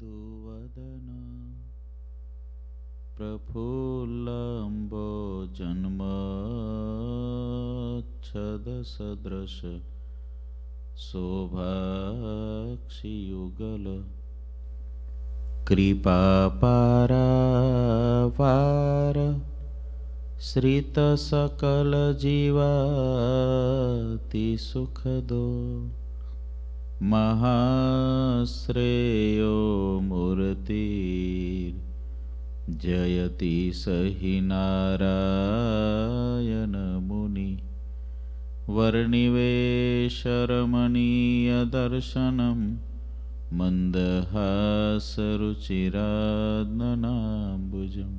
दुवदन प्रफुल्लम्बो छदसदृश शोभाक्षियुगल कृपापार श्रितसकलजीवातिसुखदो महाश्रेयो मूर्तिर्जयति स हि नारायणमुनि वर्णिवेशरमणीयदर्शनं मन्दहासरुचिराद्मनाम्बुजम्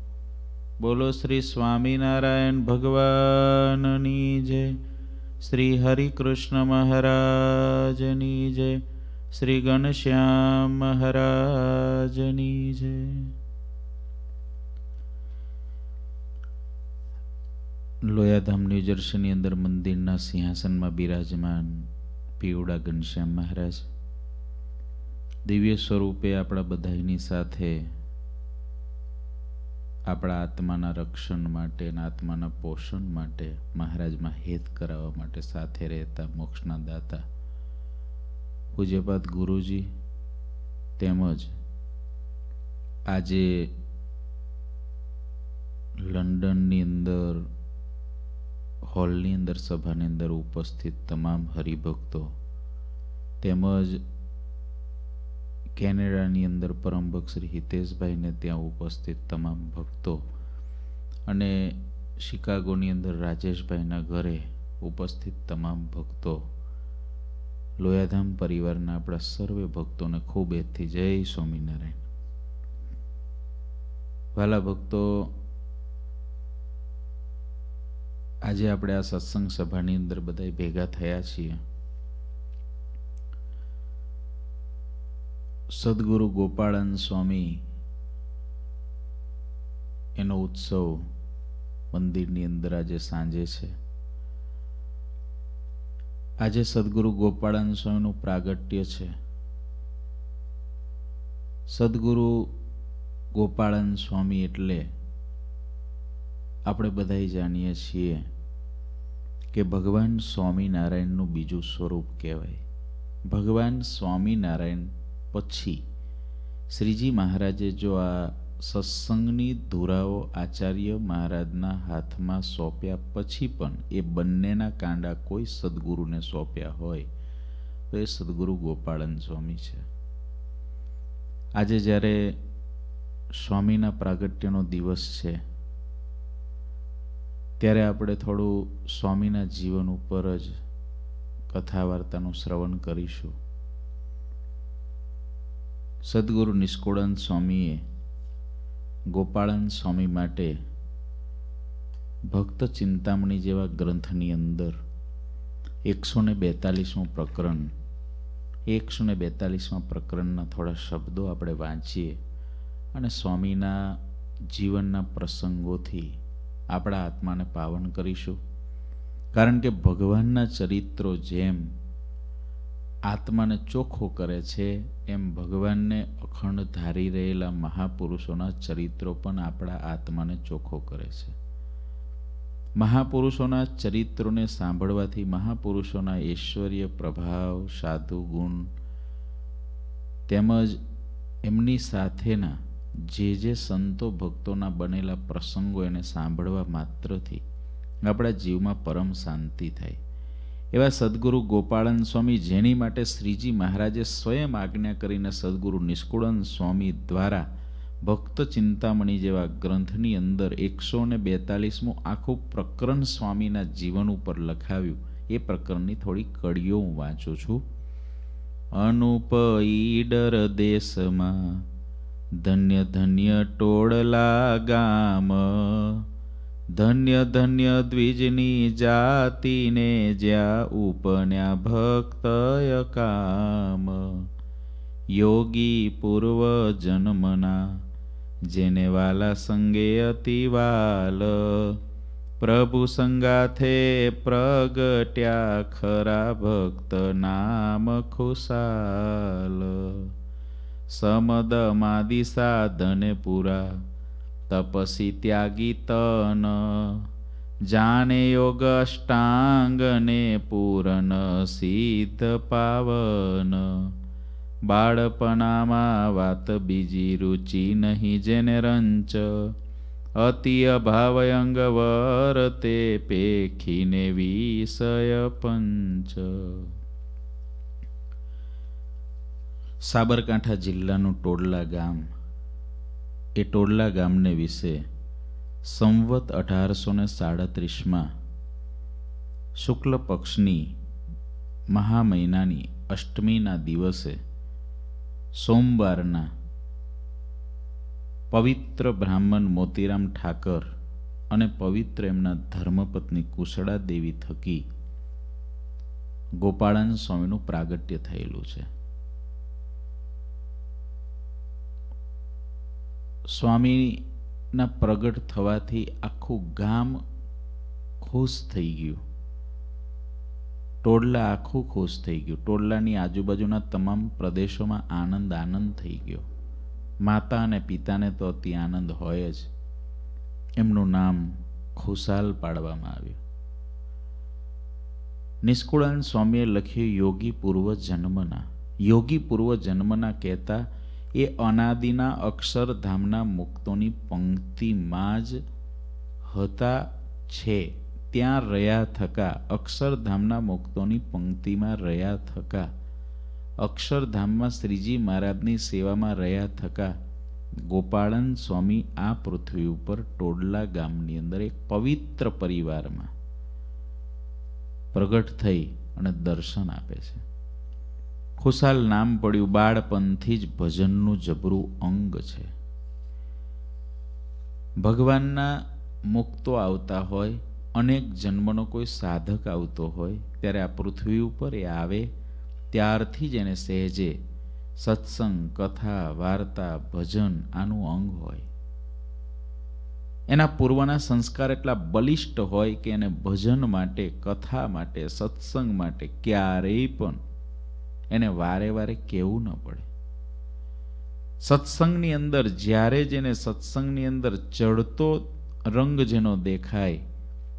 બોલો શ્રી સ્વામિનારાયણ ભગવાનની જય શ્રી હરિકૃષ્ણ મહારાજની જય શ્રી ગણશ્યામ મહારાજની જય લોયાધામ ન્યૂ જર્સીની અંદર મંદિરના સિંહાસનમાં બિરાજમાન પીવડા ઘનશ્યામ મહારાજ દિવ્ય સ્વરૂપે આપણા બધાની સાથે આપણા આત્માના રક્ષણ માટે અને આત્માના પોષણ માટે મહારાજમાં હેત કરાવવા માટે સાથે રહેતા મોક્ષના દાતા પૂજ્યપાદ ગુરુજી તેમજ આજે લંડનની અંદર હોલની અંદર સભાની અંદર ઉપસ્થિત તમામ હરિભક્તો તેમજ કેનેડાની અંદર પરમ શ્રી હિતેશભાઈને ત્યાં ઉપસ્થિત તમામ ભક્તો અને શિકાગોની અંદર રાજેશભાઈના ઘરે ઉપસ્થિત તમામ ભક્તો લોયાધામ પરિવારના આપણા સર્વે ભક્તોને ખૂબ એથી જય સ્વામિનારાયણ વાલા ભક્તો આજે આપણે આ સત્સંગ સભાની અંદર બધા ભેગા થયા છીએ સદગુરુ ગોપાળન સ્વામી એનો ઉત્સવ મંદિરની અંદર આજે સાંજે છે આજે સદગુરુ ગોપાળન સ્વામીનું પ્રાગટ્ય છે સદગુરુ ગોપાળન સ્વામી એટલે આપણે બધા જાણીએ છીએ કે ભગવાન સ્વામિનારાયણનું બીજું સ્વરૂપ કહેવાય ભગવાન સ્વામિનારાયણ પછી શ્રીજી મહારાજે જો આ સત્સંગની ધુરાઓ આચાર્ય મહારાજના હાથમાં સોંપ્યા પછી પણ એ બંનેના કાંડા કોઈ સદગુરુને સોંપ્યા હોય તો એ સદગુરુ ગોપાળન સ્વામી છે આજે જ્યારે સ્વામીના પ્રાગટ્યનો દિવસ છે ત્યારે આપણે થોડું સ્વામીના જીવન ઉપર જ કથા વાર્તાનું શ્રવણ કરીશું સદગુરુ નિષ્કુળન સ્વામીએ ગોપાળન સ્વામી માટે ભક્ત ચિંતામણી જેવા ગ્રંથની અંદર એકસો ને બેતાલીસમું પ્રકરણ એકસો ને બેતાલીસમાં પ્રકરણના થોડા શબ્દો આપણે વાંચીએ અને સ્વામીના જીવનના પ્રસંગોથી આપણા આત્માને પાવન કરીશું કારણ કે ભગવાનના ચરિત્રો જેમ આત્માને ચોખ્ખો કરે છે એમ ભગવાનને અખંડ ધારી રહેલા મહાપુરુષોના ચરિત્રો પણ આપણા આત્માને ચોખ્ખો કરે છે મહાપુરુષોના ચરિત્રોને સાંભળવાથી મહાપુરુષોના ઐશ્વર્ય પ્રભાવ સાધુ ગુણ તેમજ એમની સાથેના જે જે સંતો ભક્તોના બનેલા પ્રસંગો એને સાંભળવા માત્રથી આપણા જીવમાં પરમ શાંતિ થાય એવા સદગુરુ ગોપાળન સ્વામી જેની માટે શ્રીજી મહારાજે સ્વયં આજ્ઞા કરીને સદગુરુ નિષ્કુળન સ્વામી દ્વારા ભક્ત ચિંતામણી જેવા ગ્રંથની અંદર એકસો ને બેતાલીસમું આખું પ્રકરણ સ્વામીના જીવન ઉપર લખાવ્યું એ પ્રકરણની થોડી કડીઓ હું વાંચું છું અનુપ ઈડર દેશમાં ધન્ય ધન્ય ટોળલા ગામ ધન્ય ધન્ય દ્વિજની જાતિને જ્યાં ઉપન્યા ભક્તય કામ યોગી પૂર્વ જન્મના જેને વાલા સંગે અતિવાલ પ્રભુ સંગાથે પ્રગટ્યા ખરા ભક્ત નામ ખુશાલ સમદ માદિ સાધને પૂરા તપસી ત્યાગી તન જાણે યોગ અષ્ટાંગને પૂરન શીત પાવન બાળપણામાં વાત બીજી રુચિ નહીં જેને રંચ અતિ અભાવયંગ અંગવર તે પેખીને વિષય પંચ સાબરકાંઠા જિલ્લાનું ટોડલા ગામ એ ટોડલા ગામને વિશે સંવત અઢારસો ને સાડત્રીસમાં શુક્લ પક્ષની મહામહિનાની અષ્ટમીના દિવસે સોમવારના પવિત્ર બ્રાહ્મણ મોતીરામ ઠાકર અને પવિત્ર એમના ધર્મપત્ની કુશળા દેવી થકી ગોપાળાન સ્વામીનું પ્રાગટ્ય થયેલું છે સ્વામીના પ્રગટ થવાથી આખું ગામ ખુશ થઈ ગયું ટોડલા આખું ખુશ થઈ ગયું ટોડલાની આજુબાજુના તમામ પ્રદેશોમાં આનંદ આનંદ થઈ ગયો માતા અને પિતાને તો અતિ આનંદ હોય જ એમનું નામ ખુશાલ પાડવામાં આવ્યું નિષ્કુળાન સ્વામીએ લખ્યું યોગી પૂર્વ જન્મના યોગી પૂર્વ જન્મના કહેતા એ અનાદિના અક્ષરધામના મુક્તોની પંક્તિમાં જ હતા છે ત્યાં રહ્યા થકા અક્ષરધામના મુક્તોની પંક્તિમાં રહ્યા થકા અક્ષરધામમાં શ્રીજી મહારાજની સેવામાં રહ્યા થકા ગોપાળન સ્વામી આ પૃથ્વી ઉપર ટોડલા ગામની અંદર એક પવિત્ર પરિવારમાં પ્રગટ થઈ અને દર્શન આપે છે ખુશાલ નામ પડ્યું બાળપણથી જ ભજનનું જબરું અંગ છે ભગવાનના મુક્તો આવતા હોય અનેક જન્મનો કોઈ સાધક આવતો હોય ત્યારે આ પૃથ્વી ઉપર એ આવે ત્યારથી જ એને સહેજે સત્સંગ કથા વાર્તા ભજન આનું અંગ હોય એના પૂર્વના સંસ્કાર એટલા બલિષ્ઠ હોય કે એને ભજન માટે કથા માટે સત્સંગ માટે ક્યારેય પણ એને વારે વારે કહેવું ન પડે સત્સંગની અંદર જ્યારે જેને સત્સંગની અંદર ચડતો રંગ જેનો દેખાય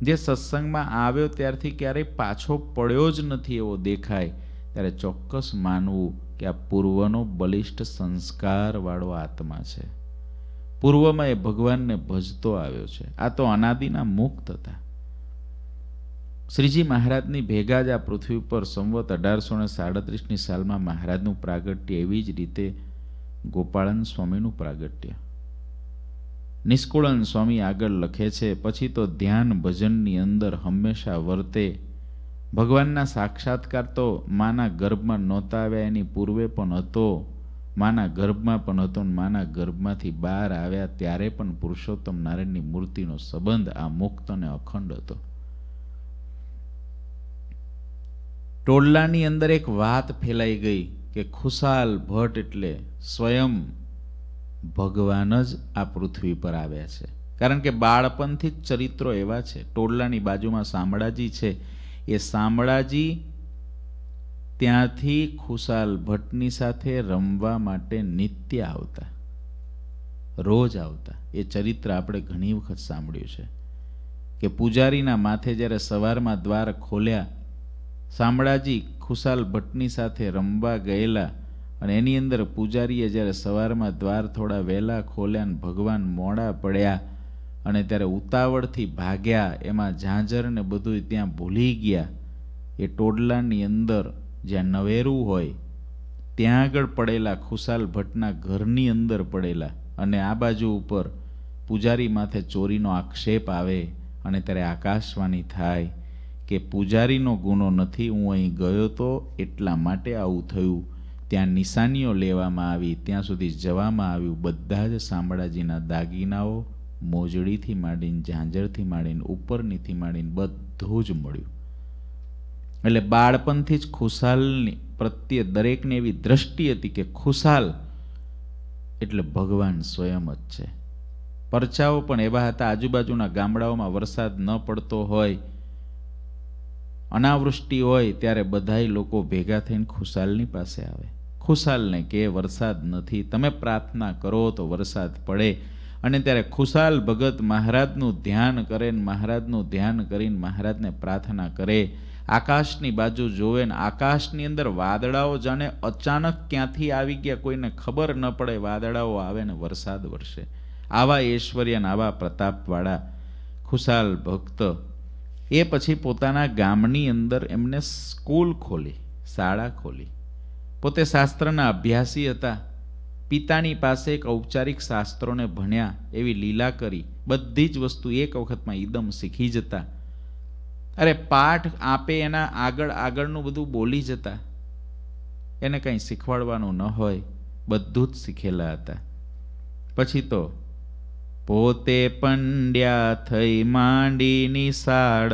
જે સત્સંગમાં આવ્યો ત્યારથી ક્યારેય પાછો પડ્યો જ નથી એવો દેખાય ત્યારે ચોક્કસ માનવું કે આ પૂર્વનો બલિષ્ઠ સંસ્કારવાળો આત્મા છે પૂર્વમાં એ ભગવાનને ભજતો આવ્યો છે આ તો અનાદિના મુક્ત હતા શ્રીજી મહારાજની ભેગા જ આ પૃથ્વી પર સંવત અઢારસો ને સાડત્રીસની સાલમાં મહારાજનું પ્રાગટ્ય એવી જ રીતે ગોપાળન સ્વામીનું પ્રાગટ્ય નિષ્કુળન સ્વામી આગળ લખે છે પછી તો ધ્યાન ભજનની અંદર હંમેશા વર્તે ભગવાનના સાક્ષાત્કાર તો માના ગર્ભમાં નહોતા આવ્યા એની પૂર્વે પણ હતો માના ગર્ભમાં પણ હતો માના ગર્ભમાંથી બહાર આવ્યા ત્યારે પણ પુરુષોત્તમ નારાયણની મૂર્તિનો સંબંધ આ મુક્ત અને અખંડ હતો ટોળલાની અંદર એક વાત ફેલાઈ ગઈ કે ખુશાલ ભટ્ટ એટલે સ્વયં ભગવાન જ આ પૃથ્વી પર આવ્યા છે કારણ કે બાળપણથી જ ચરિત્રો એવા છે ટોળલાની બાજુમાં શામળાજી છે એ શામળાજી ત્યાંથી ખુશાલ ભટ્ટની સાથે રમવા માટે નિત્ય આવતા રોજ આવતા એ ચરિત્ર આપણે ઘણી વખત સાંભળ્યું છે કે પૂજારીના માથે જ્યારે સવારમાં દ્વાર ખોલ્યા શામળાજી ખુશાલ ભટ્ટની સાથે રમવા ગયેલા અને એની અંદર પૂજારીએ જ્યારે સવારમાં દ્વાર થોડા વહેલા ખોલ્યા ને ભગવાન મોડા પડ્યા અને ત્યારે ઉતાવળથી ભાગ્યા એમાં ઝાંઝર ને બધું ત્યાં ભૂલી ગયા એ ટોડલાની અંદર જ્યાં નવેરું હોય ત્યાં આગળ પડેલા ખુશાલ ભટ્ટના ઘરની અંદર પડેલા અને આ બાજુ ઉપર પૂજારી માથે ચોરીનો આક્ષેપ આવે અને ત્યારે આકાશવાણી થાય કે પૂજારીનો ગુનો નથી હું અહીં ગયો તો એટલા માટે આવું થયું ત્યાં નિશાનીઓ લેવામાં આવી ત્યાં સુધી જવામાં આવ્યું બધા જ શામળાજીના દાગીનાઓ મોજડીથી માંડીને ઝાંઝરથી માંડીને ઉપરનીથી માંડીને બધું જ મળ્યું એટલે બાળપણથી જ ખુશાલની પ્રત્યે દરેકને એવી દ્રષ્ટિ હતી કે ખુશાલ એટલે ભગવાન સ્વયં જ છે પરચાઓ પણ એવા હતા આજુબાજુના ગામડાઓમાં વરસાદ ન પડતો હોય અનાવૃષ્ટિ હોય ત્યારે બધાય લોકો ભેગા થઈને ખુશાલની પાસે આવે ખુશાલને કે વરસાદ નથી તમે પ્રાર્થના કરો તો વરસાદ પડે અને ત્યારે ખુશાલ ભગત મહારાજનું ધ્યાન કરે ને મહારાજનું ધ્યાન કરીને મહારાજને પ્રાર્થના કરે આકાશની બાજુ જોવે ને આકાશની અંદર વાદળાઓ જાણે અચાનક ક્યાંથી આવી ગયા કોઈને ખબર ન પડે વાદળાઓ આવે ને વરસાદ વરસે આવા ઐશ્વર્ય આવા પ્રતાપવાળા ખુશાલ ભક્ત એ પછી પોતાના ગામની અંદર એમને સ્કૂલ ખોલી શાળા ખોલી પોતે શાસ્ત્રના અભ્યાસી હતા પિતાની પાસે એક ઔપચારિક શાસ્ત્રોને ભણ્યા એવી લીલા કરી બધી જ વસ્તુ એક વખતમાં ઈદમ શીખી જતા અરે પાઠ આપે એના આગળ આગળનું બધું બોલી જતા એને કંઈ શીખવાડવાનું ન હોય બધું જ શીખેલા હતા પછી તો પોતે પંડ્યા થઈ માંડી નિશાળ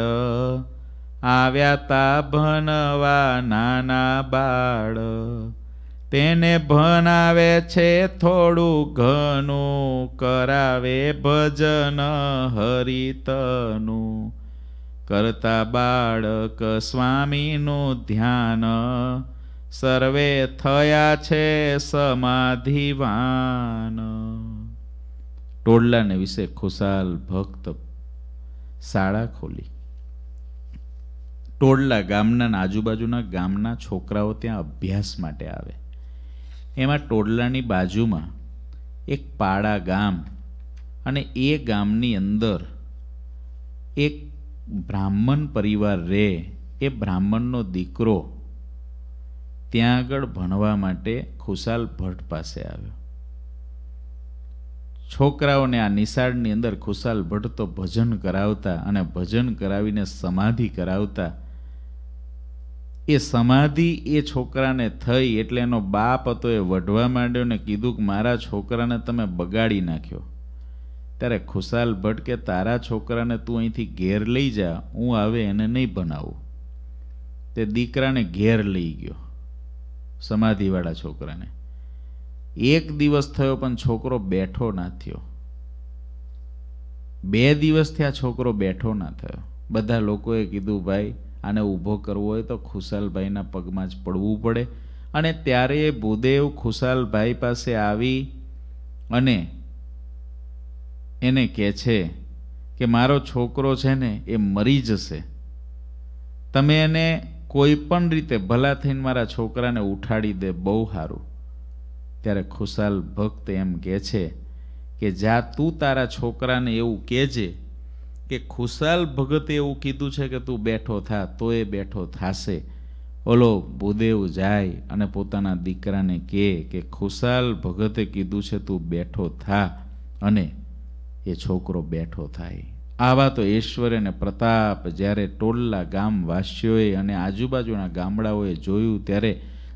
આવ્યા તા ભનવા નાના બાળ તેને ભણાવે છે થોડું ઘણું કરાવે ભજન હરિતનું કરતા બાળક સ્વામીનું ધ્યાન સર્વે થયા છે સમાધિવાન ટોળલાને વિશે ખુશાલ ભક્ત શાળા ખોલી ટોડલા ગામના આજુબાજુના ગામના છોકરાઓ ત્યાં અભ્યાસ માટે આવે એમાં ટોડલાની બાજુમાં એક પાડા ગામ અને એ ગામની અંદર એક બ્રાહ્મણ પરિવાર રહે એ બ્રાહ્મણનો દીકરો ત્યાં આગળ ભણવા માટે ખુશાલ ભટ્ટ પાસે આવ્યો છોકરાઓને આ નિશાળની અંદર ખુશાલ ભટ્ટ તો ભજન કરાવતા અને ભજન કરાવીને સમાધિ કરાવતા એ સમાધિ એ છોકરાને થઈ એટલે એનો બાપ હતો એ વઢવા માંડ્યો ને કીધું કે મારા છોકરાને તમે બગાડી નાખ્યો ત્યારે ખુશાલ ભટ્ટ કે તારા છોકરાને તું અહીંથી ઘેર લઈ જા હું આવે એને નહીં બનાવું તે દીકરાને ઘેર લઈ ગયો સમાધિવાળા છોકરાને એક દિવસ થયો પણ છોકરો બેઠો ના થયો બે દિવસ થયા છોકરો બેઠો ના થયો બધા લોકોએ કીધું ભાઈ આને ઊભો કરવો હોય તો ખુશાલભાઈના પગમાં જ પડવું પડે અને ત્યારે એ ભૂદેવ ખુશાલભાઈ પાસે આવી અને એને કહે છે કે મારો છોકરો છે ને એ મરી જશે તમે એને કોઈ પણ રીતે ભલા થઈને મારા છોકરાને ઉઠાડી દે બહુ સારું ત્યારે ખુશાલ ભક્ત એમ કહે છે કે જા તું તારા છોકરાને એવું કહેજે કે ખુશાલ ભગતે એવું કીધું છે કે તું બેઠો થા તો એ બેઠો થાશે ઓલો ભૂદેવ જાય અને પોતાના દીકરાને કહે કે ખુશાલ ભગતે કીધું છે તું બેઠો થા અને એ છોકરો બેઠો થાય આવા તો ઈશ્વર અને પ્રતાપ જ્યારે ટોલલા ગામવાસીઓએ અને આજુબાજુના ગામડાઓએ જોયું ત્યારે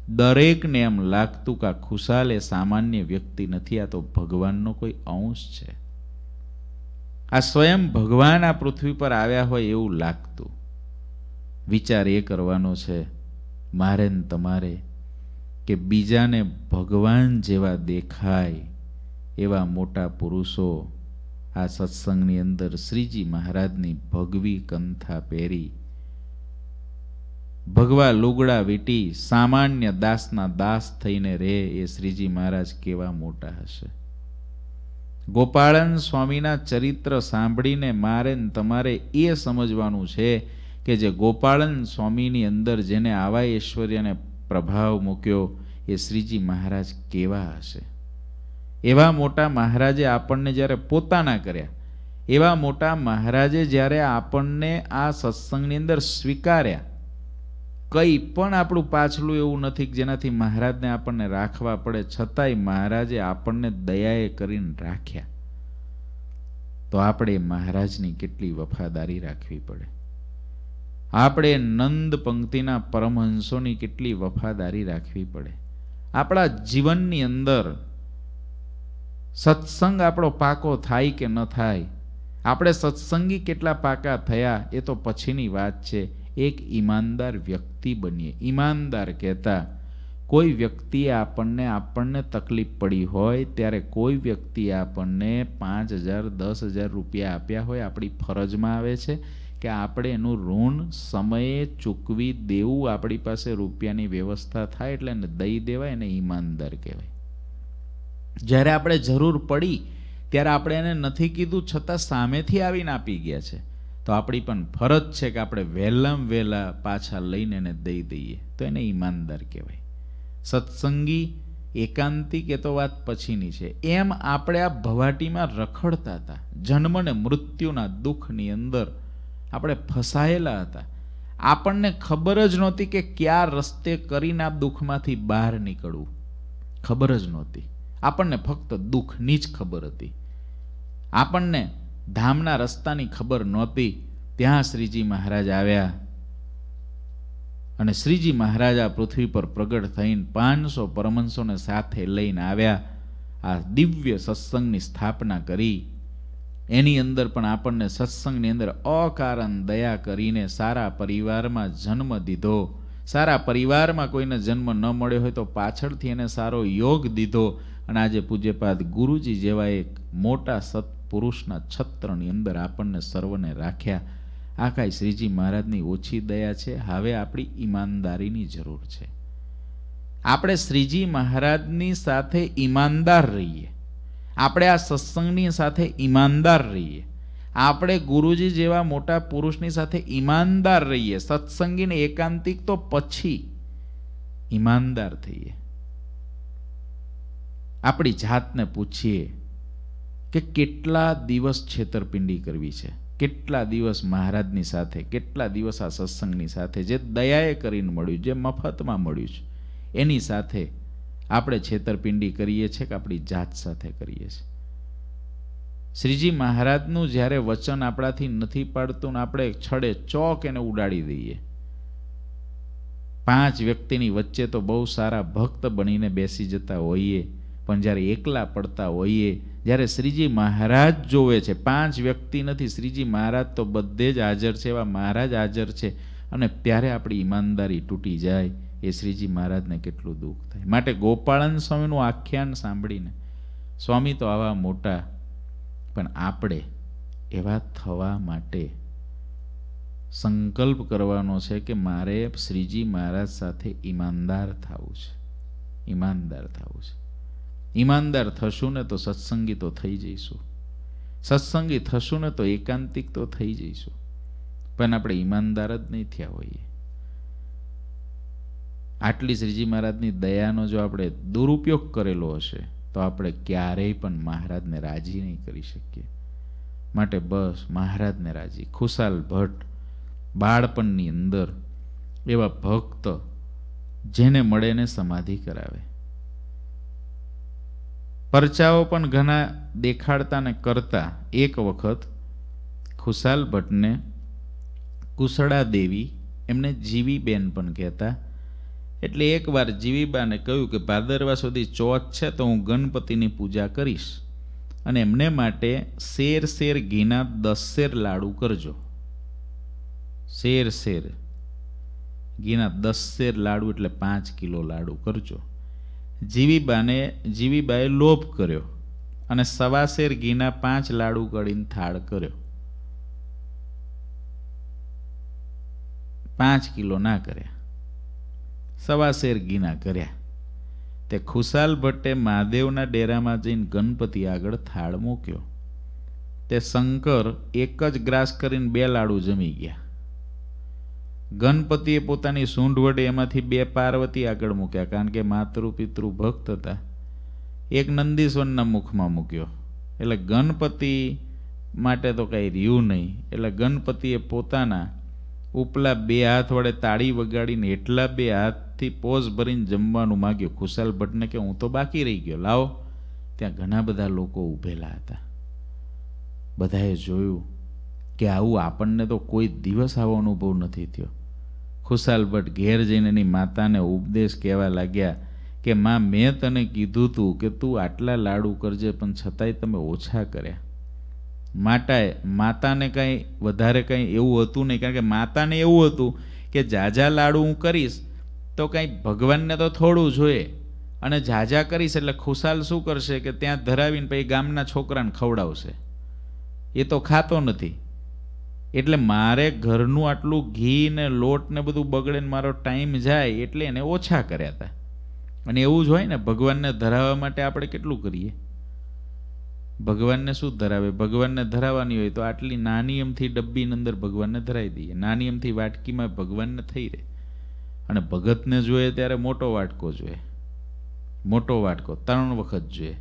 દરેકને એમ લાગતું કે આ ખુશાલ એ સામાન્ય વ્યક્તિ નથી આ તો ભગવાનનો કોઈ અંશ છે આ સ્વયં ભગવાન આ પૃથ્વી પર આવ્યા હોય એવું લાગતું વિચાર એ કરવાનો છે મારે ને તમારે કે બીજાને ભગવાન જેવા દેખાય એવા મોટા પુરુષો આ સત્સંગની અંદર શ્રીજી મહારાજની ભગવી કંથા પહેરી ભગવા લુગડા વીટી સામાન્ય દાસના દાસ થઈને રહે એ શ્રીજી મહારાજ કેવા મોટા હશે ગોપાળન સ્વામીના ચરિત્ર સાંભળીને મારે તમારે એ સમજવાનું છે કે જે ગોપાળન સ્વામીની અંદર જેને આવા ઐશ્વર્યને પ્રભાવ મૂક્યો એ શ્રીજી મહારાજ કેવા હશે એવા મોટા મહારાજે આપણને જ્યારે પોતાના કર્યા એવા મોટા મહારાજે જ્યારે આપણને આ સત્સંગની અંદર સ્વીકાર્યા કંઈ પણ આપણું પાછલું એવું નથી કે જેનાથી મહારાજને આપણને રાખવા પડે છતાંય મહારાજે આપણને દયાએ કરીને રાખ્યા તો આપણે મહારાજની કેટલી વફાદારી રાખવી પડે આપણે નંદ પંક્તિના પરમહંસોની કેટલી વફાદારી રાખવી પડે આપણા જીવનની અંદર સત્સંગ આપણો પાકો થાય કે ન થાય આપણે સત્સંગી કેટલા પાકા થયા એ તો પછીની વાત છે એક ઈમાનદાર વ્યક્તિ બનીએ ઈમાનદાર કહેતા કોઈ વ્યક્તિએ આપણને આપણને તકલીફ પડી હોય ત્યારે કોઈ વ્યક્તિ આપણને પાંચ હજાર દસ હજાર રૂપિયા આપ્યા હોય આપણી ફરજમાં આવે છે કે આપણે એનું ઋણ સમયે ચૂકવી દેવું આપણી પાસે રૂપિયાની વ્યવસ્થા થાય એટલે એને દઈ દેવાય એને ઈમાનદાર કહેવાય જ્યારે આપણે જરૂર પડી ત્યારે આપણે એને નથી કીધું છતાં સામેથી આવીને આપી ગયા છે તો આપણી પણ ફરજ છે કે આપણે વહેલામ વહેલા પાછા લઈને એને દઈ દઈએ તો એને ઈમાનદાર કહેવાય સત્સંગી એકાંતિક એ તો વાત પછીની છે એમ આપણે આ ભવાટીમાં રખડતા હતા જન્મને મૃત્યુના દુઃખની અંદર આપણે ફસાયેલા હતા આપણને ખબર જ નહોતી કે કયા રસ્તે કરીને આ દુઃખમાંથી બહાર નીકળવું ખબર જ નહોતી આપણને ફક્ત દુઃખની જ ખબર હતી આપણને ધામના રસ્તાની ખબર નહોતી ત્યાં શ્રીજી મહારાજ આવ્યા અને શ્રીજી મહારાજા પૃથ્વી પર પ્રગટ થઈને પાંચસો પરમંશોને સાથે લઈને આવ્યા આ દિવ્ય સત્સંગની સ્થાપના કરી એની અંદર પણ આપણને સત્સંગની અંદર અકારણ દયા કરીને સારા પરિવારમાં જન્મ દીધો સારા પરિવારમાં કોઈને જન્મ ન મળ્યો હોય તો પાછળથી એને સારો યોગ દીધો અને આજે પૂજ્યપાદ ગુરુજી જેવા એક મોટા સત્ય પુરુષના છત્રની અંદર આપણને સર્વને રાખ્યા આ કાંઈ શ્રીજી મહારાજની ઓછી દયા છે હવે આપણી ઈમાનદારીની જરૂર છે આપણે શ્રીજી મહારાજની સાથે ઈમાનદાર રહીએ આપણે આ સત્સંગની સાથે ઈમાનદાર રહીએ આપણે ગુરુજી જેવા મોટા પુરુષની સાથે ઈમાનદાર રહીએ સત્સંગીને એકાંતિક તો પછી ઈમાનદાર થઈએ આપણી જાતને પૂછીએ કે કેટલા દિવસ છેતરપિંડી કરવી છે કેટલા દિવસ મહારાજની સાથે કેટલા દિવસ આ સત્સંગની સાથે જે દયાએ કરીને મળ્યું જે મફતમાં મળ્યું છે એની સાથે આપણે છેતરપિંડી કરીએ છીએ કે આપણી જાત સાથે કરીએ છીએ શ્રીજી મહારાજનું જ્યારે વચન આપણાથી નથી પાડતું ને આપણે છડે ચોક એને ઉડાડી દઈએ પાંચ વ્યક્તિની વચ્ચે તો બહુ સારા ભક્ત બનીને બેસી જતા હોઈએ પણ જ્યારે એકલા પડતા હોઈએ જ્યારે શ્રીજી મહારાજ જોવે છે પાંચ વ્યક્તિ નથી શ્રીજી મહારાજ તો બધે જ હાજર છે એવા મહારાજ હાજર છે અને ત્યારે આપણી ઈમાનદારી તૂટી જાય એ શ્રીજી મહારાજને કેટલું દુઃખ થાય માટે ગોપાળન સ્વામીનું આખ્યાન સાંભળીને સ્વામી તો આવા મોટા પણ આપણે એવા થવા માટે સંકલ્પ કરવાનો છે કે મારે શ્રીજી મહારાજ સાથે ઈમાનદાર થવું છે ઈમાનદાર થવું છે ઈમાનદાર થશું ને તો સત્સંગી તો થઈ જઈશું સત્સંગી થશું ને તો એકાંતિક તો થઈ જઈશું પણ આપણે ઈમાનદાર જ નહીં થયા હોઈએ આટલી શ્રીજી મહારાજની દયાનો જો આપણે દુરુપયોગ કરેલો હશે તો આપણે ક્યારેય પણ મહારાજને રાજી નહીં કરી શકીએ માટે બસ મહારાજને રાજી ખુશાલ ભટ્ટ બાળપણની અંદર એવા ભક્ત જેને મળે ને સમાધિ કરાવે પરચાઓ પણ ઘણા દેખાડતા ને કરતા એક વખત ખુશાલ ભટ્ટને કુસળા દેવી એમને જીવીબેન પણ કહેતા એટલે એકવાર જીવીબાને કહ્યું કે ભાદરવા સુધી ચોથ છે તો હું ગણપતિની પૂજા કરીશ અને એમને માટે શેર શેર ઘીના દસ શેર લાડુ કરજો શેર શેર ઘીના દસ શેર લાડુ એટલે પાંચ કિલો લાડુ કરજો જીવીબાને જીવીબાએ લોપ કર્યો અને સવાસેર ઘીના પાંચ લાડુ ગળીને થાળ કર્યો પાંચ કિલો ના કર્યા સવાસેર ઘીના કર્યા તે ખુશાલ ભટ્ટે મહાદેવના ડેરામાં જઈને ગણપતિ આગળ થાળ મૂક્યો તે શંકર એક જ ગ્રાસ કરીને બે લાડુ જમી ગયા ગણપતિએ પોતાની સૂંઢ વડે એમાંથી બે પાર્વતી આગળ મૂક્યા કારણ કે માતૃ પિતૃ ભક્ત હતા એક નંદીશ્વરના મુખમાં મૂક્યો એટલે ગણપતિ માટે તો કાંઈ રહ્યું નહીં એટલે ગણપતિએ પોતાના ઉપલા બે હાથ વડે તાળી વગાડીને એટલા બે હાથથી પોઝ ભરીને જમવાનું માગ્યું ખુશાલ ભટ્ટને કે હું તો બાકી રહી ગયો લાવો ત્યાં ઘણા બધા લોકો ઊભેલા હતા બધાએ જોયું કે આવું આપણને તો કોઈ દિવસ આવો અનુભવ નથી થયો ખુશાલ ભટ્ટ ઘેર જઈને એની માતાને ઉપદેશ કહેવા લાગ્યા કે માં મેં તને કીધું તું કે તું આટલા લાડુ કરજે પણ છતાંય તમે ઓછા કર્યા માટાએ માતાને કાંઈ વધારે કાંઈ એવું હતું નહીં કારણ કે માતાને એવું હતું કે ઝાઝા લાડુ હું કરીશ તો કાંઈ ભગવાનને તો થોડું જોઈએ અને ઝાઝા કરીશ એટલે ખુશાલ શું કરશે કે ત્યાં ધરાવીને પછી ગામના છોકરાને ખવડાવશે એ તો ખાતો નથી એટલે મારે ઘરનું આટલું ઘી ને લોટ ને બધું બગડે ને મારો ટાઈમ જાય એટલે એને ઓછા કર્યા હતા અને એવું જ હોય ને ભગવાનને ધરાવવા માટે આપણે કેટલું કરીએ ભગવાનને શું ધરાવે ભગવાનને ધરાવવાની હોય તો આટલી નાની એમથી ડબ્બીની અંદર ભગવાનને ધરાવી દઈએ નાની એમથી વાટકીમાં ભગવાનને થઈ રહે અને ભગતને જોઈએ ત્યારે મોટો વાટકો જોઈએ મોટો વાટકો ત્રણ વખત જોઈએ